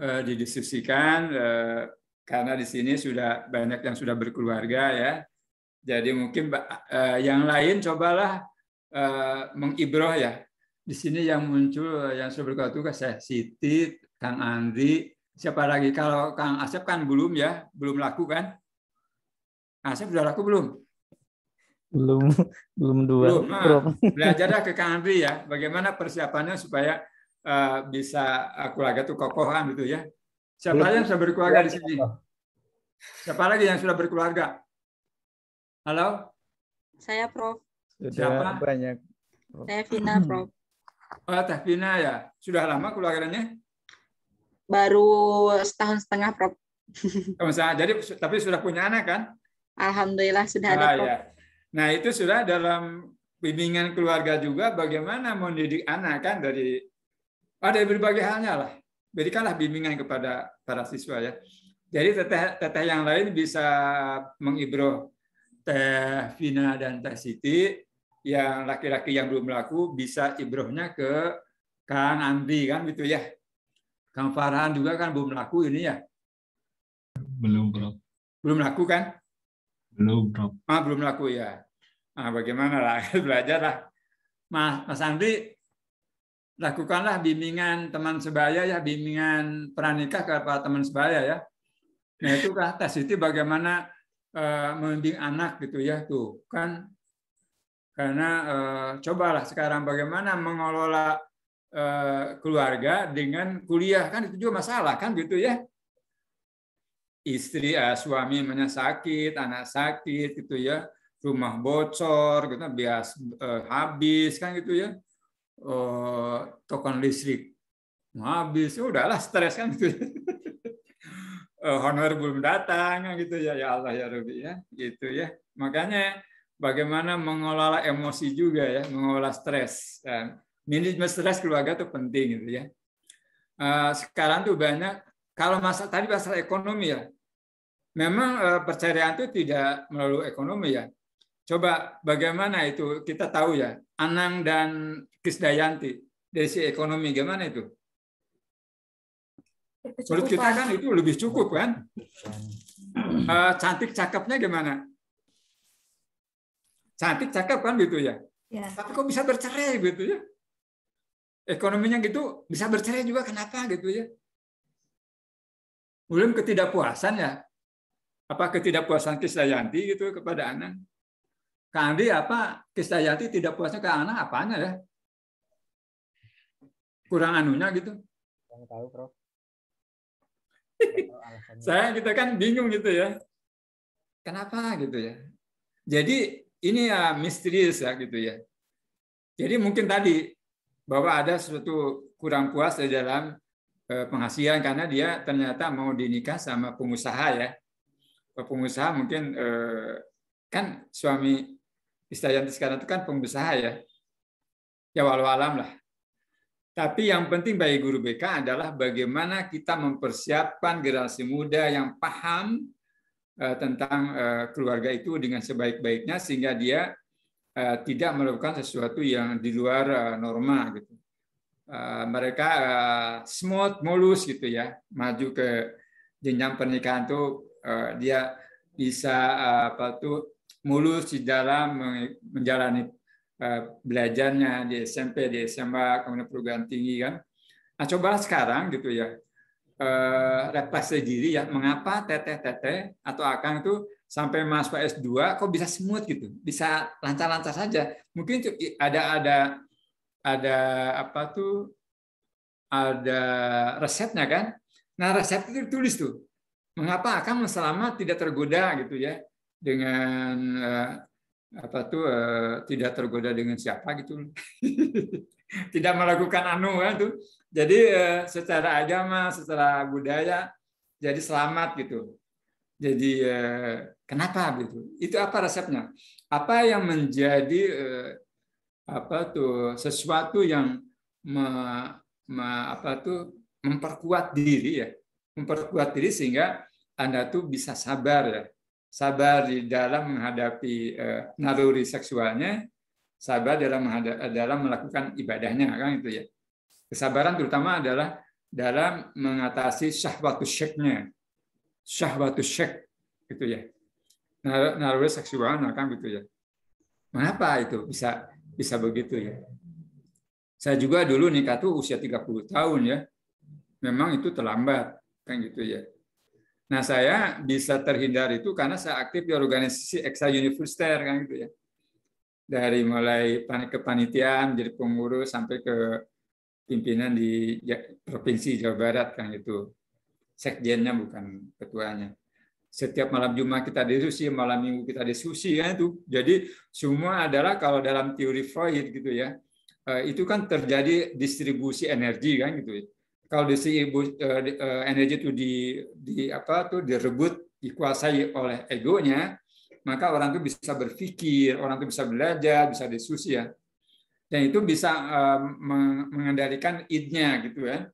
uh, didiskusikan uh, karena di sini sudah banyak yang sudah berkeluarga ya. Jadi mungkin uh, yang lain cobalah uh, mengibroh ya di sini yang muncul yang sudah berkata saya Siti, Kang Andri, siapa lagi? Kalau Kang Asep kan belum ya, belum laku kan? Asep sudah laku belum? Belum, belum dua. Belum. Nah, belajarlah ke Kang Andri ya, bagaimana persiapannya supaya uh, bisa aku lagi tuh kokohan gitu ya. Siapa belum. yang sudah berkeluarga di sini? Siapa lagi yang sudah berkeluarga? Halo? Saya Prof. Sudah Siapa? banyak. Saya Vina Prof. Oh, Tahbina ya. Sudah lama keluarganya? Baru setahun setengah, Prof. Oh, jadi tapi sudah punya anak kan? Alhamdulillah sudah ada, ah, Ya. Nah, itu sudah dalam bimbingan keluarga juga bagaimana mendidik anak kan dari ada berbagai halnya lah. Berikanlah bimbingan kepada para siswa ya. Jadi teteh teteh yang lain bisa mengibro Teh Vina dan Teh Siti yang laki-laki yang belum laku bisa ibrohnya ke Kang Andi kan gitu ya. Kang Farhan juga kan belum laku ini ya. Belum, Bro. Belum laku kan? Belum, Bro. Ah, belum laku ya. Nah, bagaimana lah lah. Mas, Mas Andi lakukanlah bimbingan teman sebaya ya, bimbingan ke kepada teman sebaya ya. Nah, itu tes itu bagaimana eh, membimbing anak gitu ya tuh kan karena e, cobalah sekarang bagaimana mengelola e, keluarga dengan kuliah kan itu juga masalah kan gitu ya. Istri eh, suami suaminya sakit, anak sakit gitu ya, rumah bocor gitu bias e, habis kan gitu ya. e, token listrik habis, ya udahlah stres kan gitu. Ya honor belum datang kan gitu ya ya Allah ya Rabbi ya gitu ya makanya bagaimana mengelola emosi juga ya, mengelola stres. Dan nah, manajemen stres keluarga itu penting gitu ya. Eh, sekarang tuh banyak kalau masalah tadi masalah ekonomi ya, memang eh, perceraian itu tidak melalui ekonomi ya. Coba bagaimana itu kita tahu ya, Anang dan Krisdayanti dari si ekonomi gimana itu? Menurut kita kan itu lebih cukup kan. Iya. Eh, cantik cakepnya gimana? Cantik, cakep kan gitu ya. ya. Tapi kok bisa bercerai gitu ya? Ekonominya gitu bisa bercerai juga kenapa gitu ya? Belum ketidakpuasan ya. Apa ketidakpuasan Kisdayanti gitu kepada Anang? Kandi apa Kisdayanti tidak puasnya ke Anang apanya ya? Kurang anunya gitu. Yang tahu, Prof. saya kita kan bingung gitu ya. Kenapa gitu ya? Jadi ini ya misterius ya gitu ya. Jadi mungkin tadi bahwa ada suatu kurang puas di dalam eh, penghasilan karena dia ternyata mau dinikah sama pengusaha ya. Pengusaha mungkin eh, kan suami istri yang sekarang itu kan pengusaha ya. Ya walau alam lah. Tapi yang penting bagi guru BK adalah bagaimana kita mempersiapkan generasi muda yang paham Eh, tentang eh, keluarga itu dengan sebaik-baiknya sehingga dia eh, tidak melakukan sesuatu yang di luar norma gitu. Mereka smooth, mulus gitu ya, maju ke jenjang pernikahan tuh dia bisa apa tuh mulus di dalam menjalani belajarnya di SMP, di SMA, kemudian perguruan tinggi kan. Nah, coba sekarang gitu ya, eh, refleksi ya, mengapa teteh-teteh atau akang itu sampai masuk S2 kok bisa smooth gitu, bisa lancar-lancar saja. Mungkin ada ada ada apa tuh ada resepnya kan? Nah, resep itu ditulis tuh. Mengapa akang selama tidak tergoda gitu ya dengan eh, apa tuh eh, tidak tergoda dengan siapa gitu. tidak melakukan anu kan tuh jadi eh, secara agama, secara budaya jadi selamat gitu. Jadi eh, kenapa gitu? Itu apa resepnya? Apa yang menjadi eh, apa tuh sesuatu yang me, me, apa tuh memperkuat diri ya, memperkuat diri sehingga Anda tuh bisa sabar ya. Sabar di dalam menghadapi naluri seksualnya, sabar dalam dalam melakukan ibadahnya kan itu ya. Kesabaran terutama adalah dalam mengatasi syahwatus syeknya. Syahwatus syek gitu ya. naruh seksual nah kan gitu ya. Mengapa itu bisa bisa begitu ya? Saya juga dulu nikah tuh usia 30 tahun ya. Memang itu terlambat kan gitu ya. Nah, saya bisa terhindar itu karena saya aktif di organisasi extra Universiter kan gitu ya. Dari mulai kepanitiaan, jadi pengurus sampai ke pimpinan di Provinsi Jawa Barat kan itu. Sekjennya bukan ketuanya. Setiap malam Jumat kita diskusi, malam Minggu kita diskusi kan itu. Jadi semua adalah kalau dalam teori Freud gitu ya, eh, itu kan terjadi distribusi energi kan gitu. Ya. Kalau distribusi eh, eh, energi itu di, di apa tuh direbut, dikuasai oleh egonya, maka orang itu bisa berpikir, orang itu bisa belajar, bisa diskusi ya dan itu bisa eh, mengendalikan idnya gitu ya.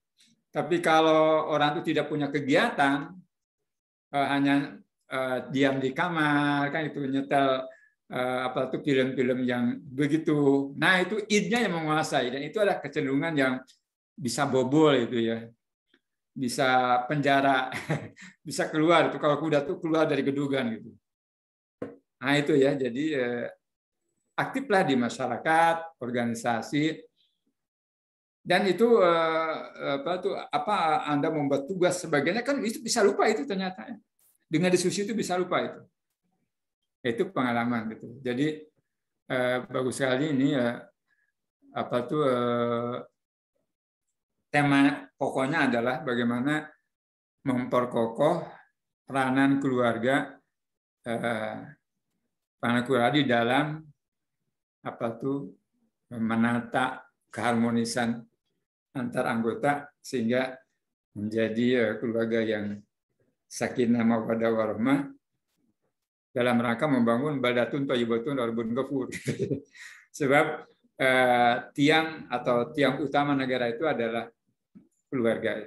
Tapi kalau orang itu tidak punya kegiatan, eh, hanya eh, diam di kamar kan itu nyetel apa tuh film-film yang begitu. Nah itu idnya yang menguasai dan itu adalah kecenderungan yang bisa bobol itu ya, bisa penjara, bisa keluar itu kalau kuda tuh keluar dari gedugan gitu. Nah itu ya jadi aktiflah di masyarakat, organisasi, dan itu eh, apa tuh apa Anda membuat tugas sebagainya kan itu bisa lupa itu ternyata Dengan diskusi itu bisa lupa itu. Itu pengalaman gitu. Jadi eh, bagus sekali ini ya apa tuh eh, tema pokoknya adalah bagaimana memperkokoh peranan keluarga eh, peranan keluarga di dalam apa tuh menata keharmonisan antar anggota sehingga menjadi ya, keluarga yang sakinah mawaddah warahmah dalam rangka membangun baldatun thayyibatun warbun ghafur. Sebab eh, tiang atau tiang utama negara itu adalah keluarga.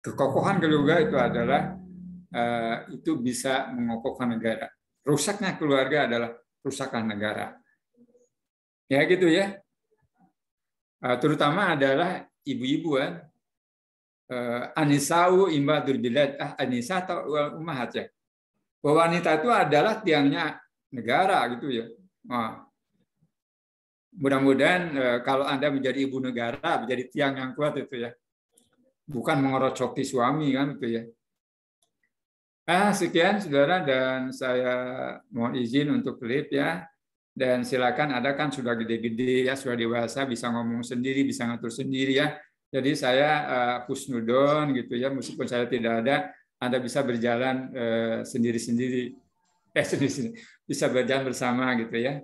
Kekokohan keluarga itu adalah eh, itu bisa mengokohkan negara. Rusaknya keluarga adalah rusakan negara. Ya gitu ya. Ah, terutama adalah ibu-ibu kan. Anisau imbadul bilad ah anisa atau umahat ya. Bahwa wanita itu adalah tiangnya negara gitu ya. Ah. mudah-mudahan eh, kalau Anda menjadi ibu negara, menjadi tiang yang kuat itu ya. Bukan mengorocoki suami kan itu ya. Ah, sekian saudara dan saya mohon izin untuk klip ya dan silakan ada kan sudah gede-gede ya sudah dewasa bisa ngomong sendiri bisa ngatur sendiri ya jadi saya kusnudon eh, uh, gitu ya meskipun saya tidak ada anda bisa berjalan eh, sendiri-sendiri uh, eh sendiri-sendiri bisa berjalan bersama gitu ya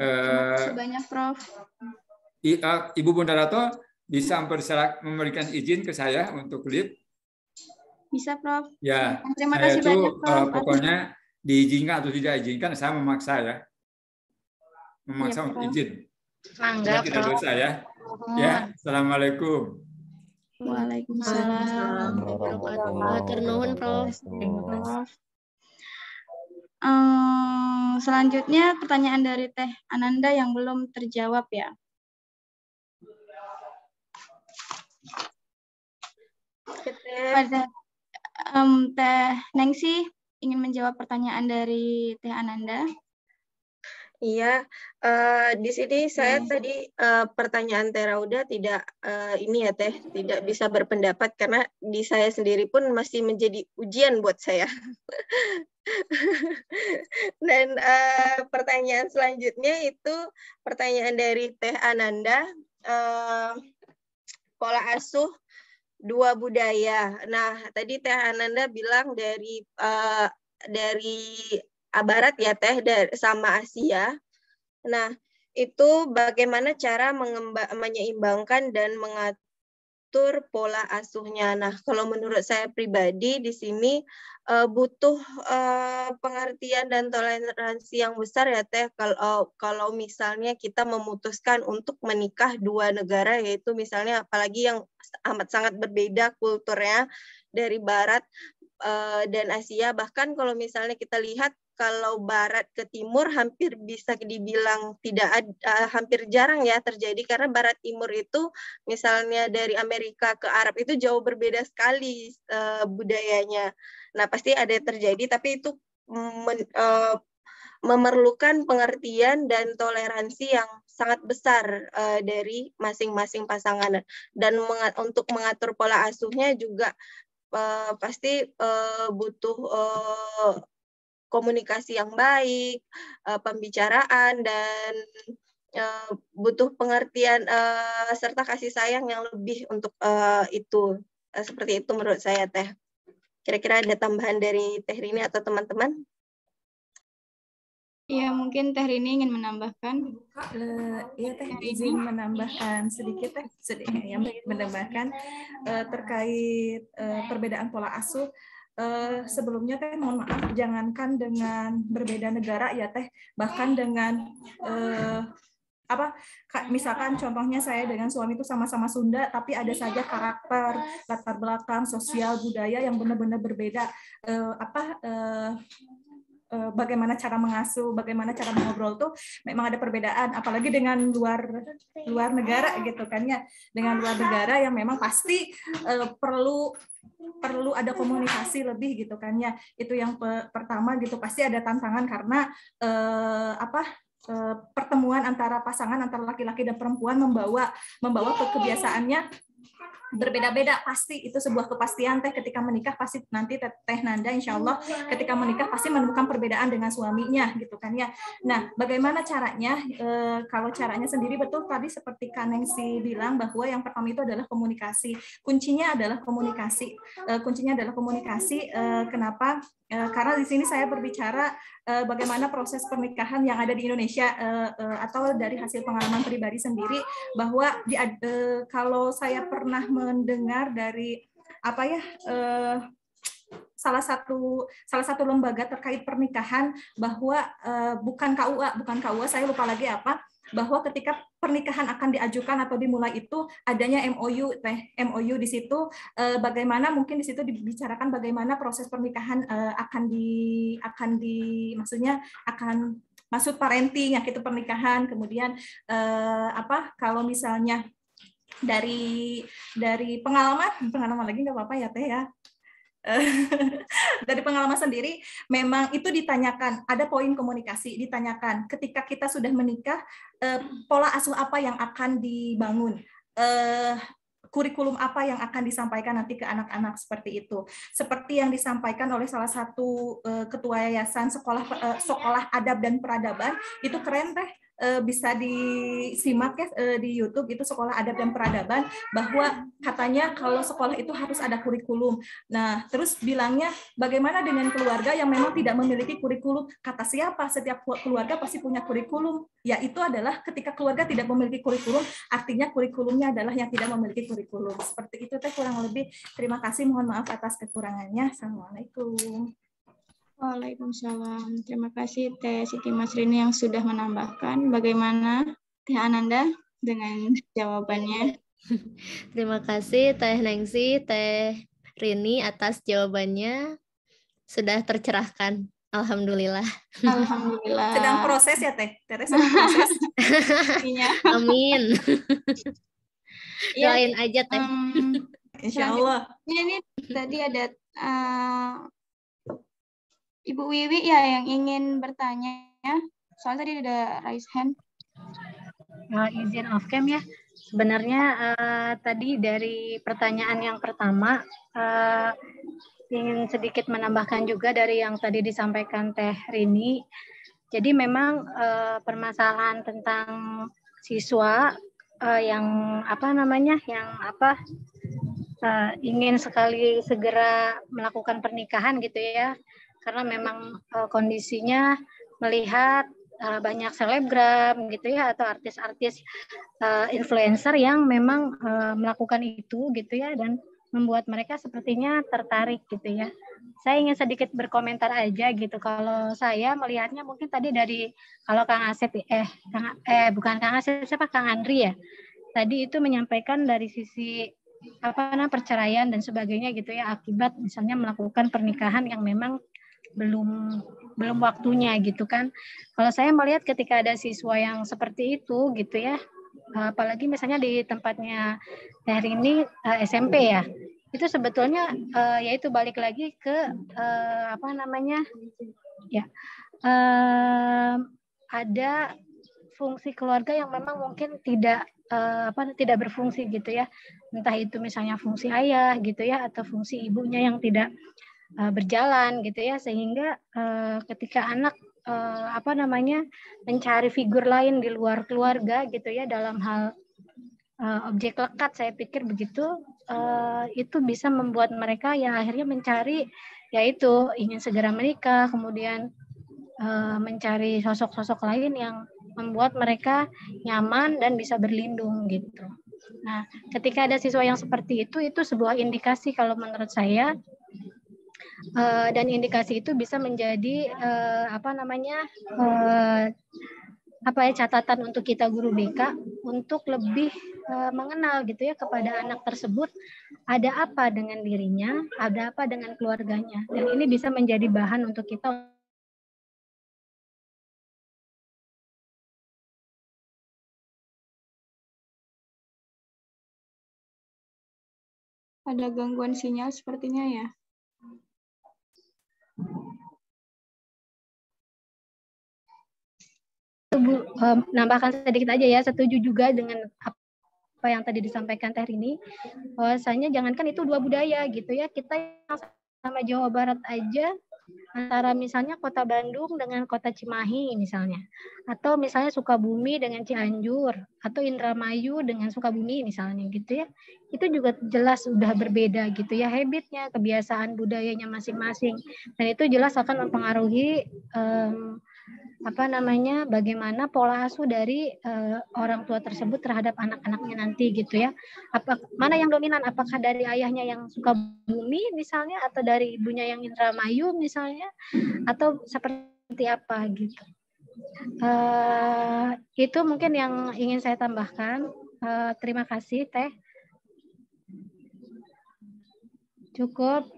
uh, banyak prof Ibu Bunda Rato, bisa memberikan izin ke saya untuk lift bisa prof ya terima kasih banyak prof uh, pokoknya diizinkan atau tidak izinkan saya memaksa ya memaksa ya, izin Langga, tidak dosa ya ya assalamualaikum Waalaikumsalam. Prof. Eh, selanjutnya pertanyaan dari Teh Ananda yang belum terjawab ya. Pada um, Teh Nengsi, ingin menjawab pertanyaan dari Teh Ananda. Iya, uh, di sini saya iya. tadi uh, pertanyaan Teh Rauda tidak uh, ini ya Teh, tidak bisa berpendapat karena di saya sendiri pun masih menjadi ujian buat saya. Dan uh, pertanyaan selanjutnya itu pertanyaan dari Teh Ananda, uh, pola asuh dua budaya. Nah, tadi Teh Ananda bilang dari uh, dari Barat ya Teh dari, sama Asia. Nah, itu bagaimana cara menyeimbangkan dan mengat, mengatur pola asuhnya. Nah, kalau menurut saya pribadi di sini uh, butuh uh, pengertian dan toleransi yang besar ya Teh kalau kalau misalnya kita memutuskan untuk menikah dua negara yaitu misalnya apalagi yang amat sangat berbeda kulturnya dari barat eh, dan Asia bahkan kalau misalnya kita lihat kalau barat ke timur hampir bisa dibilang tidak ada, eh, hampir jarang ya terjadi karena barat timur itu misalnya dari Amerika ke Arab itu jauh berbeda sekali uh, budayanya. Nah, pasti ada yang terjadi tapi itu men, uh, memerlukan pengertian dan toleransi yang sangat besar uh, dari masing-masing pasangan dan mengat, untuk mengatur pola asuhnya juga uh, pasti uh, butuh uh, komunikasi yang baik, uh, pembicaraan dan uh, butuh pengertian uh, serta kasih sayang yang lebih untuk uh, itu. Uh, seperti itu menurut saya Teh. Kira-kira ada tambahan dari Teh Rini atau teman-teman? Iya, mungkin Teh Rini ingin menambahkan. Iya, Teh izin menambahkan sedikit Teh, sedikit ya, yang menambahkan uh, terkait uh, perbedaan pola asuh uh, sebelumnya teh mohon maaf jangankan dengan berbeda negara ya teh bahkan dengan uh, apa misalkan contohnya saya dengan suami itu sama-sama Sunda tapi ada saja karakter latar belakang sosial budaya yang benar-benar berbeda uh, apa uh, bagaimana cara mengasuh, bagaimana cara mengobrol tuh memang ada perbedaan apalagi dengan luar luar negara gitu kan ya. Dengan luar negara yang memang pasti uh, perlu perlu ada komunikasi lebih gitu kan ya itu yang pe pertama gitu pasti ada tantangan karena eh, apa eh, pertemuan antara pasangan antara laki-laki dan perempuan membawa membawa kebiasaannya berbeda-beda pasti itu sebuah kepastian teh ketika menikah pasti nanti teh, Nanda insya Allah ketika menikah pasti menemukan perbedaan dengan suaminya gitu kan ya nah bagaimana caranya e, kalau caranya sendiri betul tadi seperti Kaneng si bilang bahwa yang pertama itu adalah komunikasi kuncinya adalah komunikasi e, kuncinya adalah komunikasi e, kenapa e, karena di sini saya berbicara e, bagaimana proses pernikahan yang ada di Indonesia e, e, atau dari hasil pengalaman pribadi sendiri bahwa di, e, kalau saya pernah mendengar dari apa ya eh, salah satu salah satu lembaga terkait pernikahan bahwa eh, bukan KUA bukan KUA saya lupa lagi apa bahwa ketika pernikahan akan diajukan atau dimulai itu adanya MOU teh MOU di situ eh, bagaimana mungkin di situ dibicarakan bagaimana proses pernikahan eh, akan di akan di maksudnya akan masuk parenting ya gitu pernikahan kemudian eh, apa kalau misalnya dari dari pengalaman pengalaman lagi nggak apa-apa ya teh ya eh, dari pengalaman sendiri memang itu ditanyakan ada poin komunikasi ditanyakan ketika kita sudah menikah eh, pola asuh apa yang akan dibangun eh, kurikulum apa yang akan disampaikan nanti ke anak-anak seperti itu. Seperti yang disampaikan oleh salah satu ketua yayasan sekolah sekolah adab dan peradaban, itu keren teh uh, bisa disimak ya uh, di YouTube itu sekolah adat dan peradaban bahwa katanya kalau sekolah itu harus ada kurikulum. Nah, terus bilangnya bagaimana dengan keluarga yang memang tidak memiliki kurikulum? Kata siapa? Setiap keluarga pasti punya kurikulum. ya itu adalah ketika keluarga tidak memiliki kurikulum, artinya kurikulumnya adalah yang tidak memiliki kurikulum. Seperti itu teh kurang lebih. Terima kasih, mohon maaf atas kekurangannya. Assalamualaikum. Waalaikumsalam. Terima kasih Teh Siti Masrini yang sudah menambahkan. Bagaimana Teh Ananda dengan jawabannya? Terima kasih Teh Nengsi, Teh Rini atas jawabannya. Sudah tercerahkan. Alhamdulillah. Alhamdulillah. Sedang proses ya Teh? Teh sedang proses. Iya. Amin. Iya. Doain aja Teh. Um, Insya Allah. Ini, ini tadi ada uh, Ibu Wiwi ya yang ingin bertanya. Soalnya tadi ada raise hand. Uh, izin off cam ya. Sebenarnya uh, tadi dari pertanyaan yang pertama uh, ingin sedikit menambahkan juga dari yang tadi disampaikan Teh Rini. Jadi memang uh, permasalahan tentang siswa uh, yang apa namanya yang apa uh, ingin sekali segera melakukan pernikahan gitu ya karena memang uh, kondisinya melihat uh, banyak selebgram gitu ya atau artis-artis uh, influencer yang memang uh, melakukan itu gitu ya dan membuat mereka sepertinya tertarik gitu ya. Saya ingin sedikit berkomentar aja gitu. Kalau saya melihatnya mungkin tadi dari kalau Kang Asep eh Kang, eh bukan Kang Asep siapa Kang Andri ya. Tadi itu menyampaikan dari sisi apa namanya perceraian dan sebagainya gitu ya akibat misalnya melakukan pernikahan yang memang belum belum waktunya gitu kan. Kalau saya melihat ketika ada siswa yang seperti itu gitu ya, apalagi misalnya di tempatnya hari ini eh, SMP ya, itu sebetulnya eh, yaitu balik lagi ke eh, apa namanya ya ada fungsi keluarga yang memang mungkin tidak apa tidak berfungsi gitu ya entah itu misalnya fungsi ayah gitu ya atau fungsi ibunya yang tidak Eh, berjalan gitu ya sehingga uh, ketika anak uh, apa namanya mencari figur lain di luar keluarga gitu ya dalam hal uh, objek lekat saya pikir begitu uh, itu bisa membuat mereka yang akhirnya mencari yaitu ingin segera menikah kemudian uh, mencari sosok-sosok lain yang membuat mereka nyaman dan bisa berlindung gitu. Nah, ketika ada siswa yang seperti itu, itu sebuah indikasi kalau menurut saya uh, dan indikasi itu bisa menjadi uh, apa namanya uh, apa ya catatan untuk kita guru BK untuk lebih uh, mengenal gitu ya kepada anak tersebut ada apa dengan dirinya, ada apa dengan keluarganya dan ini bisa menjadi bahan untuk kita ada gangguan sinyal sepertinya ya. Bu, um, eh, nambahkan sedikit aja ya, setuju juga dengan apa yang tadi disampaikan Teh Rini. Bahwasanya jangankan itu dua budaya gitu ya, kita yang sama Jawa Barat aja antara misalnya kota Bandung dengan kota Cimahi misalnya atau misalnya Sukabumi dengan Cianjur atau Indramayu dengan Sukabumi misalnya gitu ya itu juga jelas sudah berbeda gitu ya habitnya kebiasaan budayanya masing-masing dan itu jelas akan mempengaruhi um, apa namanya bagaimana pola asuh dari uh, orang tua tersebut terhadap anak-anaknya nanti gitu ya apa mana yang dominan apakah dari ayahnya yang suka bumi misalnya atau dari ibunya yang indramayu misalnya atau seperti apa gitu uh, itu mungkin yang ingin saya tambahkan uh, terima kasih teh cukup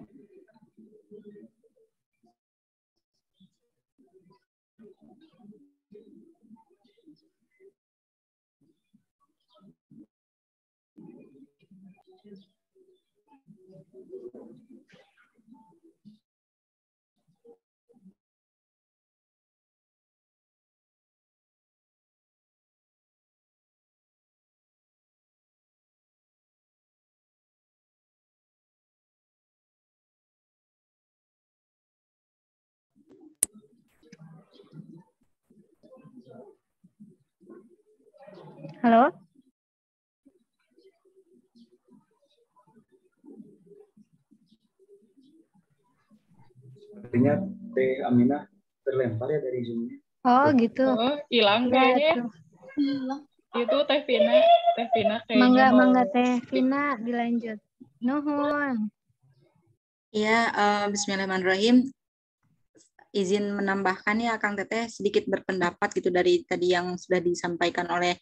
Halo? Artinya Teh Aminah terlempar ya dari Zoom-nya. Oh gitu. Oh, hilang iya, kayaknya. Itu Teh Vina, Teh Vina kayaknya. Mangga, mau... mangga Teh Vina dilanjut. Nuhun. Iya, uh, bismillahirrahmanirrahim. Izin menambahkan ya Kang Teteh sedikit berpendapat gitu dari tadi yang sudah disampaikan oleh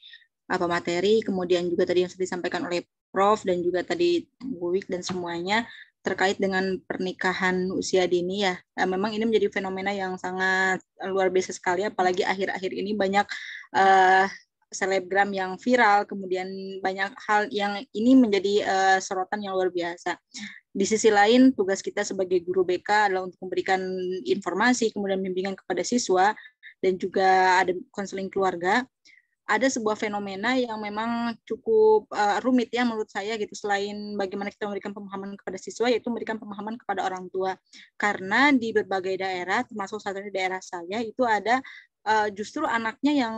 apa materi, kemudian juga tadi yang sudah disampaikan oleh Prof dan juga tadi Bu Wik dan semuanya terkait dengan pernikahan usia dini ya. Eh, memang ini menjadi fenomena yang sangat luar biasa sekali apalagi akhir-akhir ini banyak uh, selebgram yang viral, kemudian banyak hal yang ini menjadi uh, sorotan yang luar biasa. Di sisi lain, tugas kita sebagai guru BK adalah untuk memberikan informasi, kemudian bimbingan kepada siswa, dan juga ada konseling keluarga ada sebuah fenomena yang memang cukup uh, rumit ya menurut saya gitu selain bagaimana kita memberikan pemahaman kepada siswa yaitu memberikan pemahaman kepada orang tua karena di berbagai daerah termasuk salah satu daerah saya itu ada uh, justru anaknya yang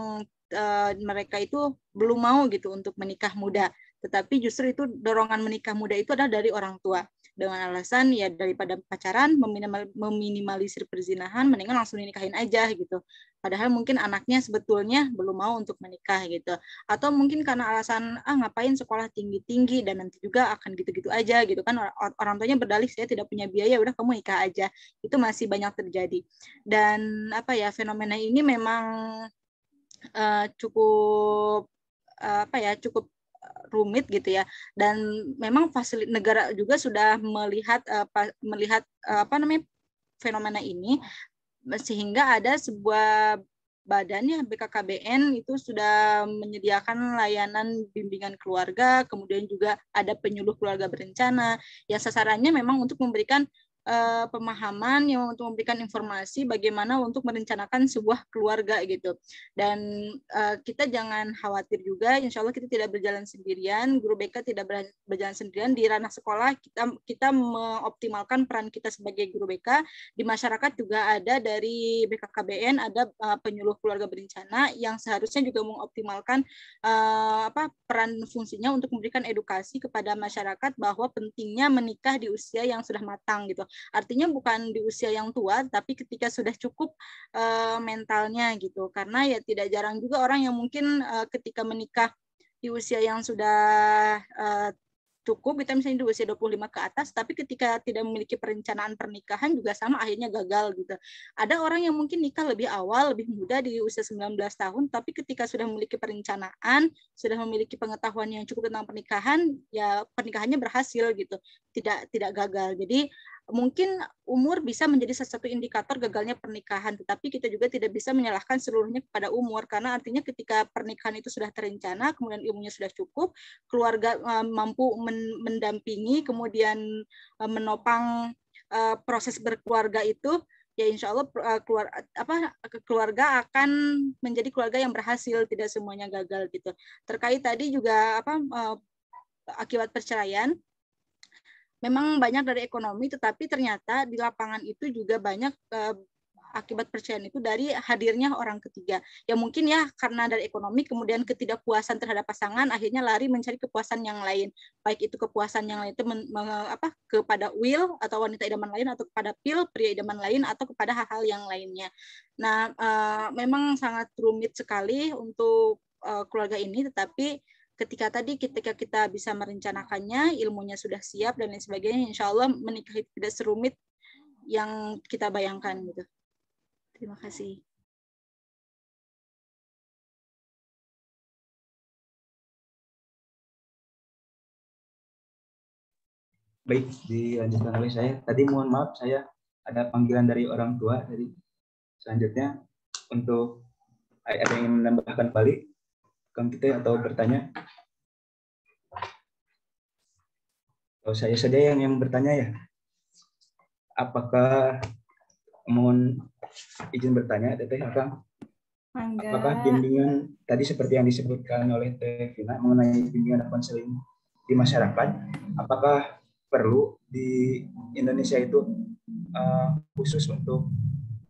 uh, mereka itu belum mau gitu untuk menikah muda tetapi justru itu dorongan menikah muda itu adalah dari orang tua dengan alasan ya daripada pacaran meminimal, meminimalisir perzinahan mendingan langsung dinikahin aja gitu padahal mungkin anaknya sebetulnya belum mau untuk menikah gitu atau mungkin karena alasan ah ngapain sekolah tinggi tinggi dan nanti juga akan gitu gitu aja gitu kan orang, orang tuanya berdalih saya tidak punya biaya udah kamu nikah aja itu masih banyak terjadi dan apa ya fenomena ini memang uh, cukup uh, apa ya cukup rumit gitu ya dan memang fasilit negara juga sudah melihat uh, melihat eh, apa namanya fenomena ini sehingga ada sebuah badannya BKKBN itu sudah menyediakan layanan bimbingan keluarga, kemudian juga ada penyuluh keluarga berencana yang sasarannya memang untuk memberikan uh, pemahaman yang untuk memberikan informasi bagaimana untuk merencanakan sebuah keluarga gitu dan uh, kita jangan khawatir juga insya Allah kita tidak berjalan sendirian guru BK tidak berjalan sendirian di ranah sekolah kita kita mengoptimalkan peran kita sebagai guru BK di masyarakat juga ada dari BKKBN ada uh, penyuluh keluarga berencana yang seharusnya juga mengoptimalkan uh, apa peran fungsinya untuk memberikan edukasi kepada masyarakat bahwa pentingnya menikah di usia yang sudah matang gitu. Artinya bukan di usia yang tua, tapi ketika sudah cukup uh, mentalnya gitu. Karena ya tidak jarang juga orang yang mungkin uh, ketika menikah di usia yang sudah uh, cukup kita gitu, misalnya di usia 25 ke atas tapi ketika tidak memiliki perencanaan pernikahan juga sama akhirnya gagal gitu. Ada orang yang mungkin nikah lebih awal, lebih muda di usia 19 tahun tapi ketika sudah memiliki perencanaan, sudah memiliki pengetahuan yang cukup tentang pernikahan, ya pernikahannya berhasil gitu. Tidak tidak gagal. Jadi Mungkin umur bisa menjadi salah satu indikator gagalnya pernikahan, tetapi kita juga tidak bisa menyalahkan seluruhnya kepada umur karena artinya ketika pernikahan itu sudah terencana, kemudian ilmunya sudah cukup, keluarga eh, mampu mendampingi, kemudian eh, menopang eh, proses berkeluarga itu, ya insya Allah keluarga akan menjadi keluarga yang berhasil tidak semuanya gagal gitu terkait tadi juga apa akibat perceraian memang banyak dari ekonomi, tetapi ternyata di lapangan itu juga banyak eh, akibat percayaan itu dari hadirnya orang ketiga. Ya mungkin ya karena dari ekonomi kemudian ketidakpuasan terhadap pasangan akhirnya lari mencari kepuasan yang lain. Baik itu kepuasan yang lain itu men, men, apa kepada will atau wanita idaman lain atau kepada pil pria idaman lain atau kepada hal-hal yang lainnya. Nah, uh, memang sangat rumit sekali untuk uh, keluarga ini tetapi ketika tadi ketika kita bisa merencanakannya, ilmunya sudah siap dan lain sebagainya, insya Allah menikah tidak serumit yang kita bayangkan gitu. Terima kasih. Baik, dilanjutkan oleh saya. Tadi mohon maaf, saya ada panggilan dari orang tua. Jadi selanjutnya untuk ada yang menambahkan balik. Kang Tite atau bertanya? Oh, saya saja yang yang bertanya ya. Apakah mohon izin bertanya Teteh Kang? Apakah bimbingan tadi seperti yang disebutkan oleh Teh Vina mengenai bimbingan konseling di masyarakat, apakah perlu di Indonesia itu uh, khusus untuk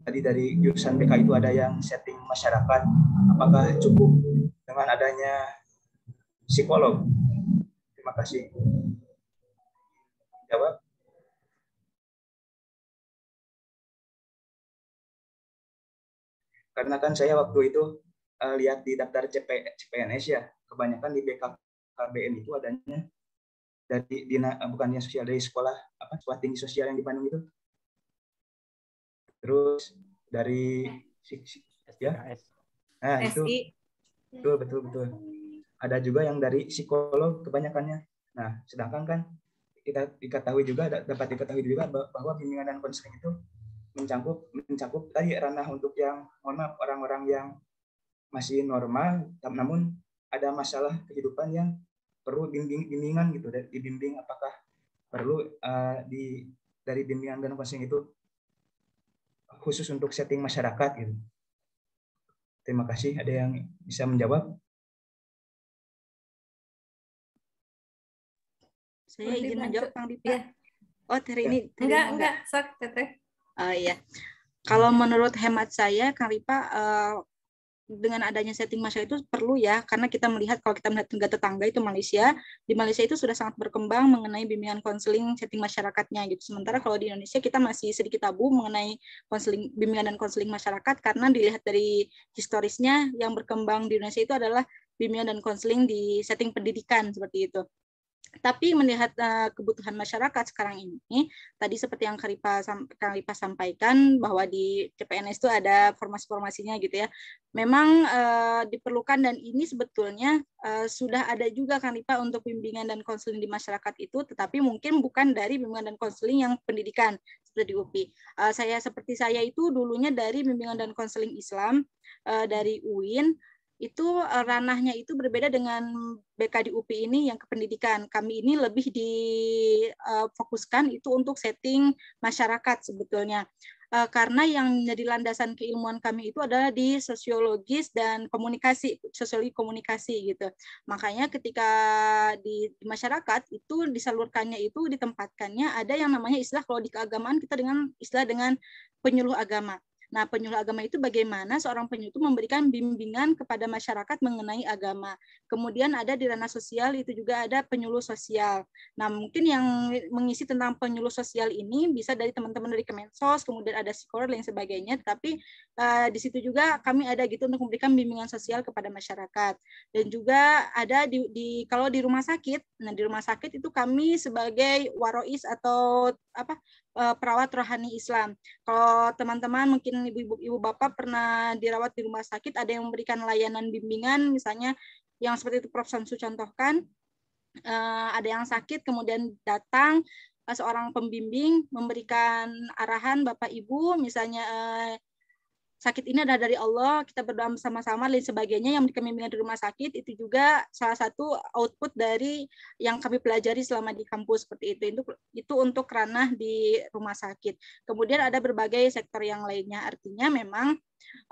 tadi dari jurusan BK itu ada yang setting masyarakat, apakah cukup dengan adanya psikolog. Terima kasih. Jawab. Karena kan saya waktu itu uh, lihat di daftar CP, CPNS ya, kebanyakan di BKKBN itu adanya dari dina, eh, bukan dinas sosial dari sekolah apa sekolah tinggi sosial yang di Bandung itu. Terus dari ya. Nah, itu. Betul, betul, betul. Ada juga yang dari psikolog kebanyakannya. Nah, sedangkan kan kita diketahui juga dapat diketahui juga bahwa bimbingan dan konseling itu mencakup mencakup tadi ranah untuk yang mohon maaf orang-orang yang masih normal namun ada masalah kehidupan yang perlu bimbing bimbingan gitu dibimbing apakah perlu uh, di dari bimbingan dan konseling itu khusus untuk setting masyarakat gitu Terima kasih. Ada yang bisa menjawab? Saya ingin menjawab, Kang Dipa. Ya. Oh, hari ya. ini. Enggak, enggak, enggak. Sok, Teteh. Oh, iya. Kalau menurut hemat saya, Kang Ripa, eh, dengan adanya setting Malaysia itu perlu ya karena kita melihat kalau kita melihat negara tetangga itu Malaysia di Malaysia itu sudah sangat berkembang mengenai bimbingan konseling setting masyarakatnya gitu sementara kalau di Indonesia kita masih sedikit tabu mengenai konseling bimbingan dan konseling masyarakat karena dilihat dari historisnya yang berkembang di Indonesia itu adalah bimbingan dan konseling di setting pendidikan seperti itu tapi melihat uh, kebutuhan masyarakat sekarang ini, tadi seperti yang Karipa, Karipa sampaikan bahwa di CPNS itu ada formasi-formasinya gitu ya. Memang uh, diperlukan dan ini sebetulnya uh, sudah ada juga Karipa untuk bimbingan dan konseling di masyarakat itu, tetapi mungkin bukan dari bimbingan dan konseling yang pendidikan seperti di UPI. Uh, saya seperti saya itu dulunya dari bimbingan dan konseling Islam uh, dari UIN itu eh, ranahnya itu berbeda dengan BKDUP ini yang kependidikan. Kami ini lebih difokuskan eh, itu untuk setting masyarakat sebetulnya. Eh, karena yang menjadi landasan keilmuan kami itu adalah di sosiologis dan komunikasi, sosiologi komunikasi gitu. Makanya ketika di, masyarakat itu disalurkannya itu ditempatkannya ada yang namanya istilah kalau di keagamaan kita dengan istilah dengan penyuluh agama Nah, penyuluh agama itu bagaimana seorang penyuluh itu memberikan bimbingan kepada masyarakat mengenai agama. Kemudian ada di ranah sosial itu juga ada penyuluh sosial. Nah, mungkin yang mengisi tentang penyuluh sosial ini bisa dari teman-teman dari Kemensos, kemudian ada psikolog lain sebagainya. Tapi uh, di situ juga kami ada gitu untuk memberikan bimbingan sosial kepada masyarakat. Dan juga ada di, di kalau di rumah sakit, nah di rumah sakit itu kami sebagai warois atau apa Eh, perawat rohani Islam. Kalau teman-teman mungkin ibu-ibu bapak pernah dirawat di rumah sakit, ada yang memberikan layanan bimbingan misalnya yang seperti itu Prof Samsu contohkan. Eh, ada yang sakit kemudian datang eh, seorang pembimbing memberikan arahan Bapak Ibu misalnya sakit ini ada dari Allah, kita berdoa bersama-sama dan sebagainya yang kami di rumah sakit itu juga salah satu output dari yang kami pelajari selama di kampus seperti itu. Itu itu untuk ranah di rumah sakit. Kemudian ada berbagai sektor yang lainnya. Artinya memang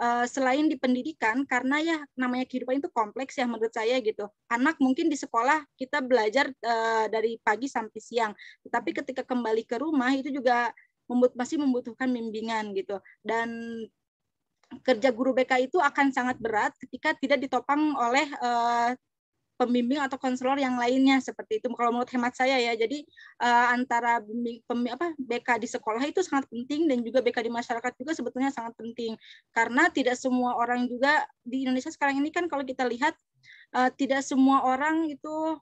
eh, selain di pendidikan karena ya namanya kehidupan itu kompleks ya menurut saya gitu anak mungkin di sekolah kita belajar eh, dari pagi sampai siang tetapi ketika kembali ke rumah itu juga masih membutuhkan bimbingan gitu dan kerja guru BK itu akan sangat berat ketika tidak ditopang oleh uh, pembimbing atau konselor yang lainnya seperti itu kalau menurut hemat saya ya jadi uh, antara bimbing, pem, apa, BK di sekolah itu sangat penting dan juga BK di masyarakat juga sebetulnya sangat penting karena tidak semua orang juga di Indonesia sekarang ini kan kalau kita lihat uh, tidak semua orang itu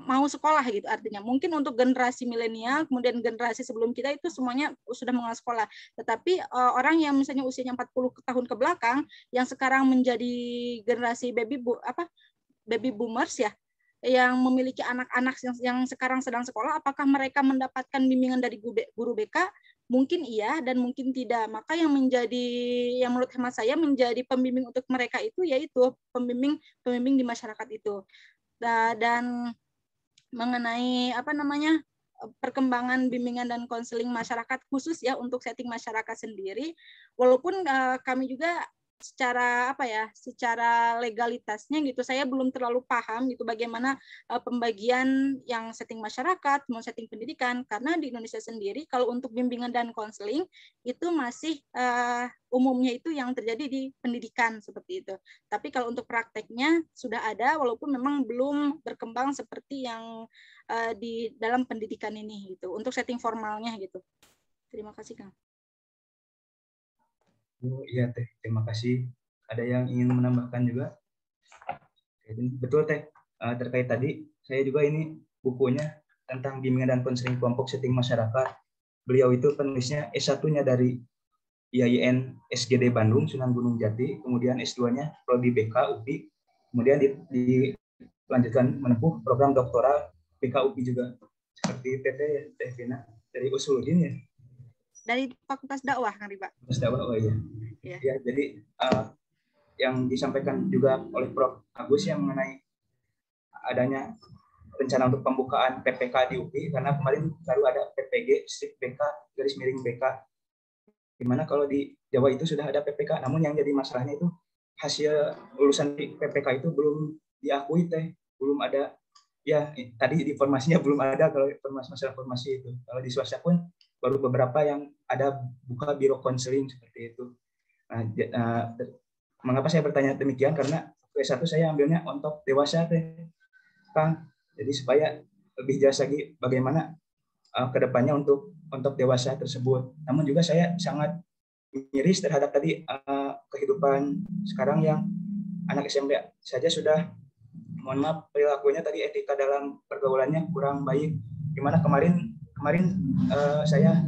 mau sekolah gitu artinya mungkin untuk generasi milenial kemudian generasi sebelum kita itu semuanya sudah mengenal sekolah tetapi eh, orang yang misalnya usianya 40 tahun ke belakang yang sekarang menjadi generasi baby bo apa baby boomers ya yang memiliki anak-anak yang, yang sekarang sedang sekolah apakah mereka mendapatkan bimbingan dari guru BK mungkin iya dan mungkin tidak maka yang menjadi yang menurut hemat saya menjadi pembimbing untuk mereka itu yaitu pembimbing pembimbing di masyarakat itu dan mengenai apa namanya perkembangan bimbingan dan konseling masyarakat khusus ya untuk setting masyarakat sendiri. Walaupun uh, kami juga secara apa ya secara legalitasnya gitu saya belum terlalu paham gitu bagaimana uh, pembagian yang setting masyarakat mau setting pendidikan karena di Indonesia sendiri kalau untuk bimbingan dan konseling itu masih uh, umumnya itu yang terjadi di pendidikan seperti itu tapi kalau untuk prakteknya sudah ada walaupun memang belum berkembang seperti yang uh, di dalam pendidikan ini gitu untuk setting formalnya gitu terima kasih kang Oh, iya teh, terima kasih. Ada yang ingin menambahkan juga? Betul teh, eh, terkait tadi saya juga ini bukunya tentang bimbingan dan konseling kelompok setting masyarakat. Beliau itu penulisnya S1-nya dari IAIN SGD Bandung Sunan Gunung Jati, kemudian S2-nya Prodi BK UPI, kemudian dilanjutkan menempuh program doktoral BK UPI juga seperti PT Teh dari Usuludin ya dari Fakultas Dakwah kan Riba? Fakultas Dakwah oh iya. Yeah. Ya iya, jadi uh, yang disampaikan juga oleh Prof Agus yang mengenai adanya rencana untuk pembukaan PPK di ui karena kemarin baru ada PPG strip BK garis miring BK dimana kalau di Jawa itu sudah ada PPK namun yang jadi masalahnya itu hasil lulusan PPK itu belum diakui teh belum ada ya tadi informasinya belum ada kalau informasi masalah informasi itu. Kalau di swasta pun baru beberapa yang ada buka biro konseling seperti itu. Nah, nah, mengapa saya bertanya demikian? Karena S1 saya ambilnya untuk dewasa teh, Kang. Jadi supaya lebih jelas lagi bagaimana uh, eh, kedepannya untuk untuk dewasa tersebut. Namun juga saya sangat miris terhadap tadi uh, kehidupan sekarang yang anak SMP saja sudah mohon maaf perilakunya tadi etika dalam pergaulannya kurang baik gimana kemarin kemarin uh, saya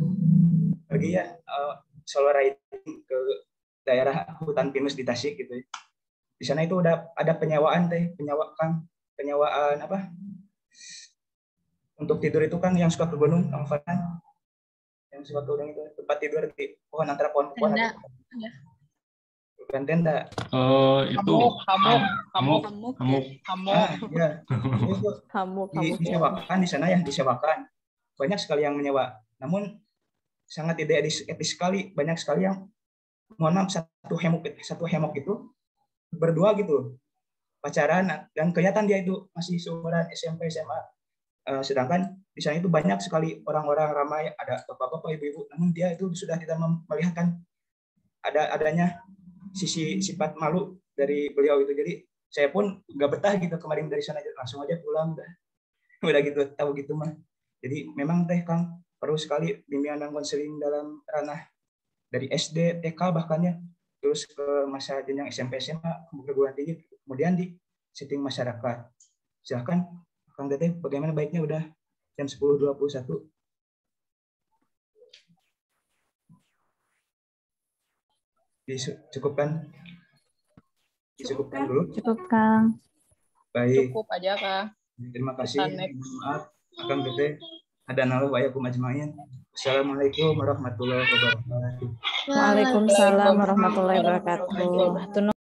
pergi ya uh, solo riding ke daerah hutan pinus di Tasik gitu ya. di sana itu udah ada penyewaan teh penyewa penyewaan apa untuk tidur itu kan yang suka ke gunung yang suka ke itu tempat tidur di pohon antara pohon-pohon bukan tenda. Uh, itu hamuk, hamuk, hamuk, hamuk, hamuk. Ah, ya. hamuk, di, Disewakan di sana ya, disewakan. Banyak sekali yang menyewa. Namun sangat tidak etis, etis sekali, banyak sekali yang mohon maaf satu hemok satu hemok itu berdua gitu pacaran dan kelihatan dia itu masih seumuran SMP SMA uh, eh, sedangkan di sana itu banyak sekali orang-orang ramai ada bapak-bapak ibu-ibu namun dia itu sudah tidak melihatkan ada adanya sisi sifat malu dari beliau itu jadi saya pun nggak betah gitu kemarin dari sana langsung aja pulang udah udah gitu tahu gitu mah jadi memang teh kang perlu sekali bimbingan dan konseling dalam ranah dari SD TK e bahkannya terus ke masa jenjang SMP SMA perguruan tinggi kemudian di setting masyarakat silahkan kang teteh bagaimana baiknya udah jam sepuluh dua puluh satu Dicukupkan? Dicukupkan dulu? Cukup, Kang. Baik. Cukup aja, Kang. Terima kasih. Maaf, akan bete Ada nalu wa yakum ajmain. Assalamualaikum warahmatullahi wabarakatuh. Waalaikumsalam warahmatullahi wabarakatuh.